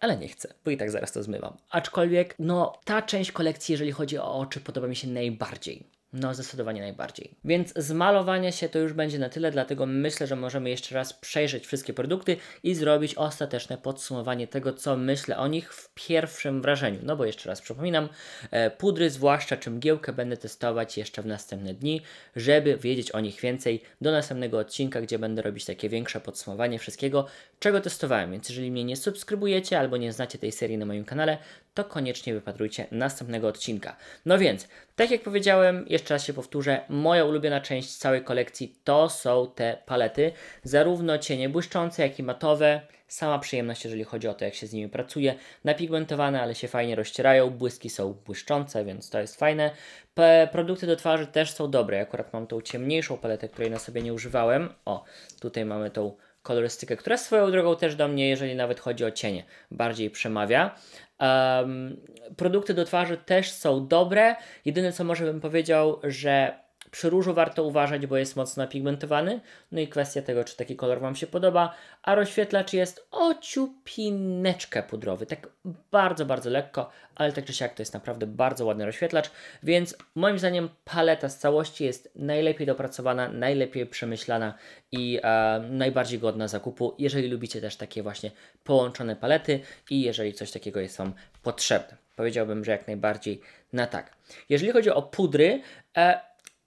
ale nie chcę, bo i tak zaraz to zmywam. Aczkolwiek, no, ta część kolekcji, jeżeli chodzi o oczy, podoba mi się najbardziej. No, zdecydowanie najbardziej. Więc z malowania się to już będzie na tyle, dlatego myślę, że możemy jeszcze raz przejrzeć wszystkie produkty i zrobić ostateczne podsumowanie tego, co myślę o nich w pierwszym wrażeniu. No bo jeszcze raz przypominam, e, pudry, zwłaszcza czy mgiełkę, będę testować jeszcze w następne dni, żeby wiedzieć o nich więcej do następnego odcinka, gdzie będę robić takie większe podsumowanie wszystkiego, czego testowałem. Więc jeżeli mnie nie subskrybujecie albo nie znacie tej serii na moim kanale, to koniecznie wypatrujcie następnego odcinka. No więc, tak jak powiedziałem, jeszcze raz się powtórzę, moja ulubiona część całej kolekcji to są te palety, zarówno cienie błyszczące, jak i matowe. Sama przyjemność, jeżeli chodzi o to, jak się z nimi pracuje. Napigmentowane, ale się fajnie rozcierają, błyski są błyszczące, więc to jest fajne. P produkty do twarzy też są dobre, akurat mam tą ciemniejszą paletę, której na sobie nie używałem. O, tutaj mamy tą kolorystykę, która swoją drogą też do mnie, jeżeli nawet chodzi o cienie, bardziej przemawia. Um, produkty do twarzy też są dobre. Jedyne co może bym powiedział, że przy różu warto uważać, bo jest mocno pigmentowany. No i kwestia tego, czy taki kolor Wam się podoba. A rozświetlacz jest ociupineczkę pudrowy. Tak bardzo, bardzo lekko, ale tak czy siak to jest naprawdę bardzo ładny rozświetlacz. Więc moim zdaniem paleta z całości jest najlepiej dopracowana, najlepiej przemyślana i e, najbardziej godna zakupu, jeżeli lubicie też takie właśnie połączone palety i jeżeli coś takiego jest Wam potrzebne. Powiedziałbym, że jak najbardziej na tak. Jeżeli chodzi o pudry, e,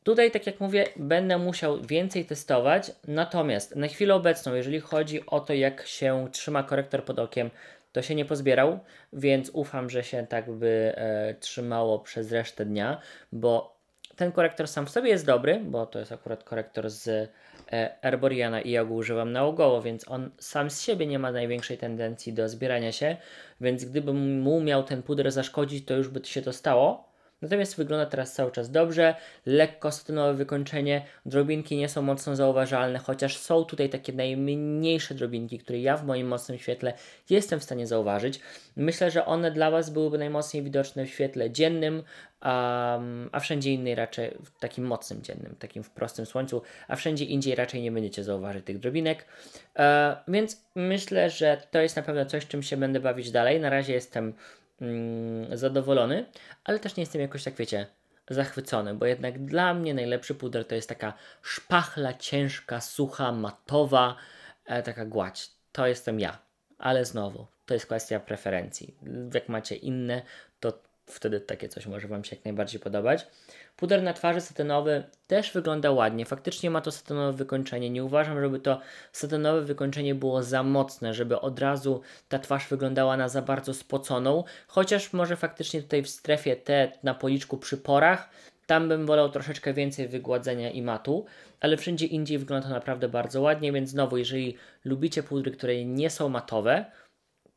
Tutaj, tak jak mówię, będę musiał więcej testować, natomiast na chwilę obecną, jeżeli chodzi o to, jak się trzyma korektor pod okiem, to się nie pozbierał, więc ufam, że się tak by e, trzymało przez resztę dnia, bo ten korektor sam w sobie jest dobry, bo to jest akurat korektor z e, Arboriana i ja go używam na więc on sam z siebie nie ma największej tendencji do zbierania się, więc gdybym mu miał ten puder zaszkodzić, to już by się to stało, Natomiast wygląda teraz cały czas dobrze, lekko satynowe wykończenie, drobinki nie są mocno zauważalne, chociaż są tutaj takie najmniejsze drobinki, które ja w moim mocnym świetle jestem w stanie zauważyć. Myślę, że one dla Was byłyby najmocniej widoczne w świetle dziennym, a, a wszędzie innej raczej w takim mocnym dziennym, takim w prostym słońcu, a wszędzie indziej raczej nie będziecie zauważyć tych drobinek. E, więc myślę, że to jest na pewno coś, czym się będę bawić dalej. Na razie jestem Mm, zadowolony, ale też nie jestem jakoś tak, wiecie, zachwycony, bo jednak dla mnie najlepszy puder to jest taka szpachla ciężka, sucha, matowa, e, taka gładź. To jestem ja. Ale znowu, to jest kwestia preferencji. Jak macie inne, wtedy takie coś może Wam się jak najbardziej podobać. Puder na twarzy satynowy też wygląda ładnie. Faktycznie ma to satynowe wykończenie. Nie uważam, żeby to satynowe wykończenie było za mocne, żeby od razu ta twarz wyglądała na za bardzo spoconą. Chociaż może faktycznie tutaj w strefie T na policzku przy porach tam bym wolał troszeczkę więcej wygładzenia i matu, ale wszędzie indziej wygląda to naprawdę bardzo ładnie, więc znowu, jeżeli lubicie pudry, które nie są matowe,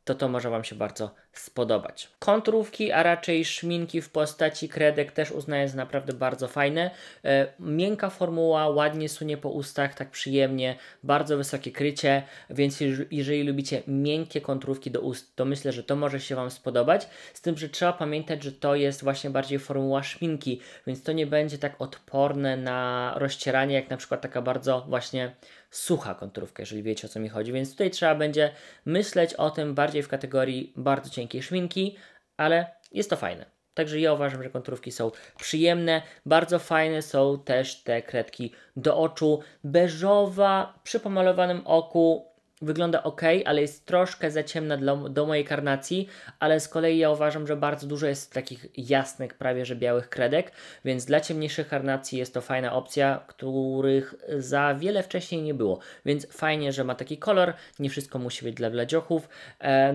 to to może Wam się bardzo spodobać. Kontrówki, a raczej szminki w postaci kredek też uznaję za naprawdę bardzo fajne. E, miękka formuła, ładnie sunie po ustach, tak przyjemnie, bardzo wysokie krycie, więc jeżeli lubicie miękkie kontrówki do ust, to myślę, że to może się Wam spodobać. Z tym, że trzeba pamiętać, że to jest właśnie bardziej formuła szminki, więc to nie będzie tak odporne na rozcieranie, jak na przykład taka bardzo właśnie sucha konturówka, jeżeli wiecie o co mi chodzi. Więc tutaj trzeba będzie myśleć o tym bardziej w kategorii bardzo cienkiej szminki, ale jest to fajne. Także ja uważam, że konturówki są przyjemne. Bardzo fajne są też te kredki do oczu. Beżowa przy pomalowanym oku wygląda ok, ale jest troszkę za ciemna dla, do mojej karnacji, ale z kolei ja uważam, że bardzo dużo jest takich jasnych, prawie że białych kredek, więc dla ciemniejszych karnacji jest to fajna opcja, których za wiele wcześniej nie było, więc fajnie, że ma taki kolor, nie wszystko musi być dla bladziochów.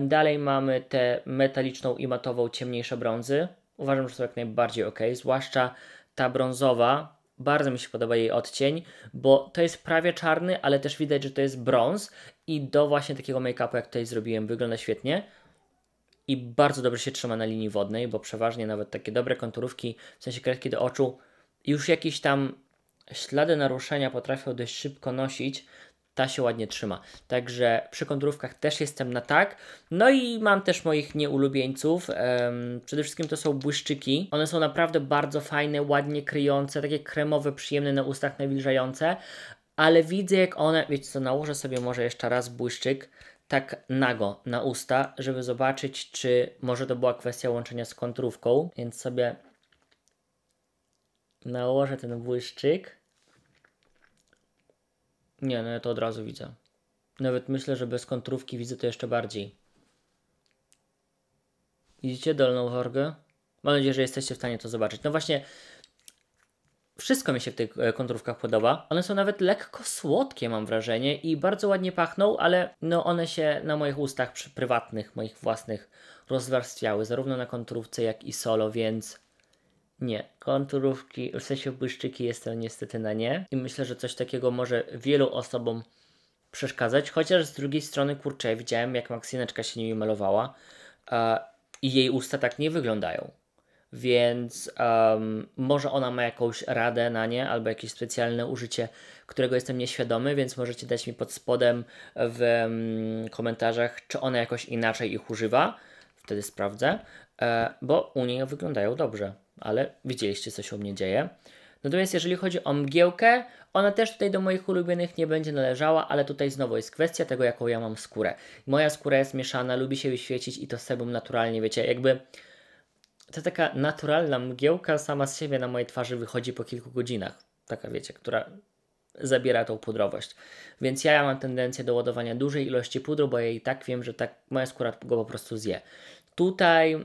dalej mamy tę metaliczną i matową ciemniejsze brązy, uważam, że są jak najbardziej ok, zwłaszcza ta brązowa, bardzo mi się podoba jej odcień, bo to jest prawie czarny, ale też widać, że to jest brąz i do właśnie takiego make-upu, jak tutaj zrobiłem, wygląda świetnie i bardzo dobrze się trzyma na linii wodnej, bo przeważnie nawet takie dobre konturówki, w sensie kredki do oczu, już jakieś tam ślady naruszenia potrafią dość szybko nosić, ta się ładnie trzyma. Także przy konturówkach też jestem na tak. No i mam też moich nieulubieńców. Przede wszystkim to są błyszczyki. One są naprawdę bardzo fajne, ładnie kryjące, takie kremowe, przyjemne na ustach, nawilżające. Ale widzę jak one, wiecie co, nałożę sobie może jeszcze raz błyszczyk tak nago na usta, żeby zobaczyć, czy może to była kwestia łączenia z kontrówką, więc sobie nałożę ten błyszczyk. Nie, no ja to od razu widzę. Nawet myślę, że bez kontrówki widzę to jeszcze bardziej. Widzicie dolną horgę? Mam nadzieję, że jesteście w stanie to zobaczyć. No właśnie, wszystko mi się w tych e, kontrówkach podoba. One są nawet lekko słodkie, mam wrażenie, i bardzo ładnie pachną, ale no one się na moich ustach przy prywatnych, moich własnych rozwarstwiały, zarówno na kontrówce, jak i solo, więc nie. Konturówki, w sensie błyszczyki jestem niestety na nie. I myślę, że coś takiego może wielu osobom przeszkadzać, chociaż z drugiej strony, kurczę, widziałem jak Maksyneczka się nimi malowała e, i jej usta tak nie wyglądają. Więc um, może ona ma jakąś radę na nie, albo jakieś specjalne użycie, którego jestem nieświadomy, więc możecie dać mi pod spodem w komentarzach, czy ona jakoś inaczej ich używa. Wtedy sprawdzę, e, bo u niej wyglądają dobrze ale widzieliście, co się u mnie dzieje. Natomiast jeżeli chodzi o mgiełkę, ona też tutaj do moich ulubionych nie będzie należała, ale tutaj znowu jest kwestia tego, jaką ja mam skórę. Moja skóra jest mieszana, lubi się wyświecić i to sebum naturalnie, wiecie, jakby ta taka naturalna mgiełka sama z siebie na mojej twarzy wychodzi po kilku godzinach. Taka, wiecie, która zabiera tą pudrowość. Więc ja, ja mam tendencję do ładowania dużej ilości pudru, bo ja i tak wiem, że tak moja skóra go po prostu zje. Tutaj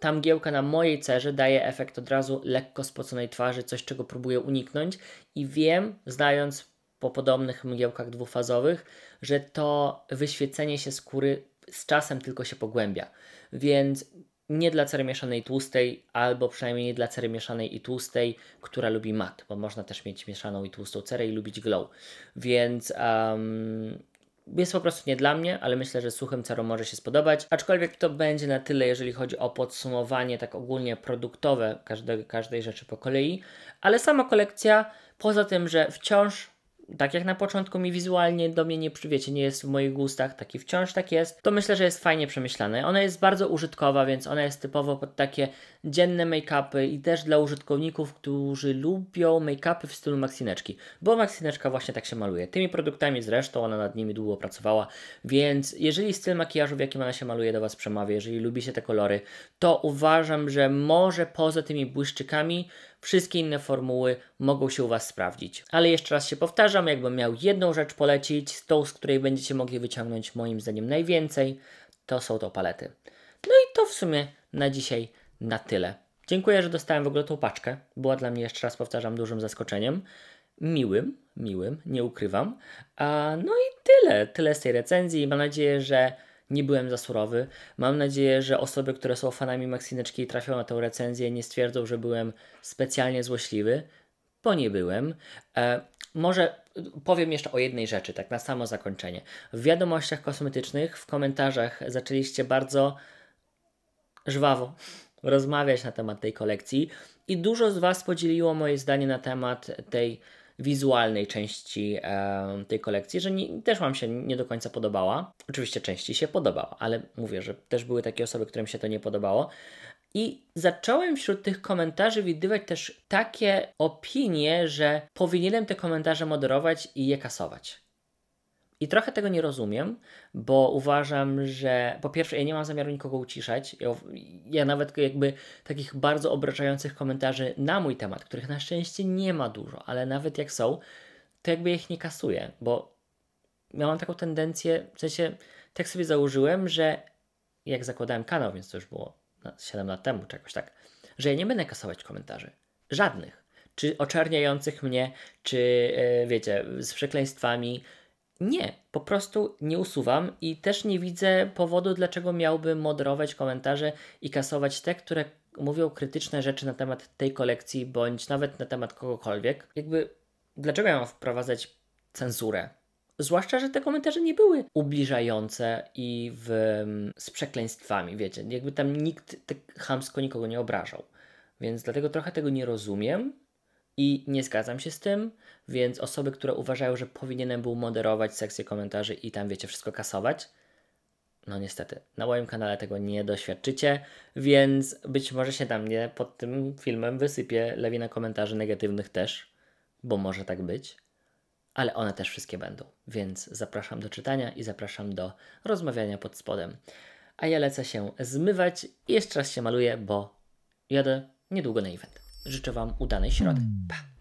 ta mgiełka na mojej cerze daje efekt od razu lekko spoconej twarzy, coś czego próbuję uniknąć i wiem, znając po podobnych mgiełkach dwufazowych, że to wyświecenie się skóry z czasem tylko się pogłębia. Więc nie dla cery mieszanej tłustej, albo przynajmniej nie dla cery mieszanej i tłustej, która lubi mat, bo można też mieć mieszaną i tłustą cerę i lubić glow. Więc um, jest po prostu nie dla mnie, ale myślę, że suchym carom może się spodobać. Aczkolwiek to będzie na tyle, jeżeli chodzi o podsumowanie tak ogólnie produktowe każdej, każdej rzeczy po kolei. Ale sama kolekcja, poza tym, że wciąż tak jak na początku mi wizualnie do mnie nie wiecie, nie jest w moich gustach, taki wciąż tak jest, to myślę, że jest fajnie przemyślane. Ona jest bardzo użytkowa, więc ona jest typowo pod takie dzienne make-upy i też dla użytkowników, którzy lubią make-upy w stylu Maxineczki, bo Maxineczka właśnie tak się maluje. Tymi produktami zresztą ona nad nimi długo pracowała, więc jeżeli styl makijażu, w jakim ona się maluje do Was przemawia, jeżeli lubi się te kolory, to uważam, że może poza tymi błyszczykami Wszystkie inne formuły mogą się u Was sprawdzić. Ale jeszcze raz się powtarzam, jakbym miał jedną rzecz polecić, tą, z której będziecie mogli wyciągnąć moim zdaniem najwięcej, to są to palety. No i to w sumie na dzisiaj na tyle. Dziękuję, że dostałem w ogóle tą paczkę. Była dla mnie, jeszcze raz powtarzam, dużym zaskoczeniem. Miłym, miłym, nie ukrywam. A, no i tyle, tyle z tej recenzji. Mam nadzieję, że nie byłem za surowy. Mam nadzieję, że osoby, które są fanami Maxineczki i trafią na tę recenzję, nie stwierdzą, że byłem specjalnie złośliwy, bo nie byłem. E, może powiem jeszcze o jednej rzeczy, tak na samo zakończenie. W wiadomościach kosmetycznych, w komentarzach zaczęliście bardzo żwawo rozmawiać na temat tej kolekcji i dużo z Was podzieliło moje zdanie na temat tej kolekcji wizualnej części e, tej kolekcji, że nie, też Wam się nie do końca podobała. Oczywiście części się podobała, ale mówię, że też były takie osoby, którym się to nie podobało. I zacząłem wśród tych komentarzy widywać też takie opinie, że powinienem te komentarze moderować i je kasować. I trochę tego nie rozumiem, bo uważam, że po pierwsze, ja nie mam zamiaru nikogo uciszać. Ja, ja, nawet jakby takich bardzo obrażających komentarzy na mój temat, których na szczęście nie ma dużo, ale nawet jak są, to jakby ich nie kasuję, bo ja mam taką tendencję, w sensie tak sobie założyłem, że jak zakładałem kanał, więc to już było 7 lat temu, czegoś tak, że ja nie będę kasować komentarzy. Żadnych. Czy oczerniających mnie, czy e, wiecie, z przekleństwami nie, po prostu nie usuwam i też nie widzę powodu, dlaczego miałbym moderować komentarze i kasować te, które mówią krytyczne rzeczy na temat tej kolekcji, bądź nawet na temat kogokolwiek. Jakby, dlaczego ja mam wprowadzać cenzurę? Zwłaszcza, że te komentarze nie były ubliżające i w, mm, z przekleństwami, wiecie. Jakby tam nikt tak chamsko nikogo nie obrażał. Więc dlatego trochę tego nie rozumiem. I nie zgadzam się z tym, więc osoby, które uważają, że powinienem był moderować sekcję komentarzy i tam wiecie wszystko kasować, no niestety, na moim kanale tego nie doświadczycie, więc być może się tam nie pod tym filmem wysypie lewina komentarzy negatywnych też, bo może tak być, ale one też wszystkie będą, więc zapraszam do czytania i zapraszam do rozmawiania pod spodem. A ja lecę się zmywać i jeszcze raz się maluję, bo jadę niedługo na event. Życzę Wam udanej środy. Mm. Pa!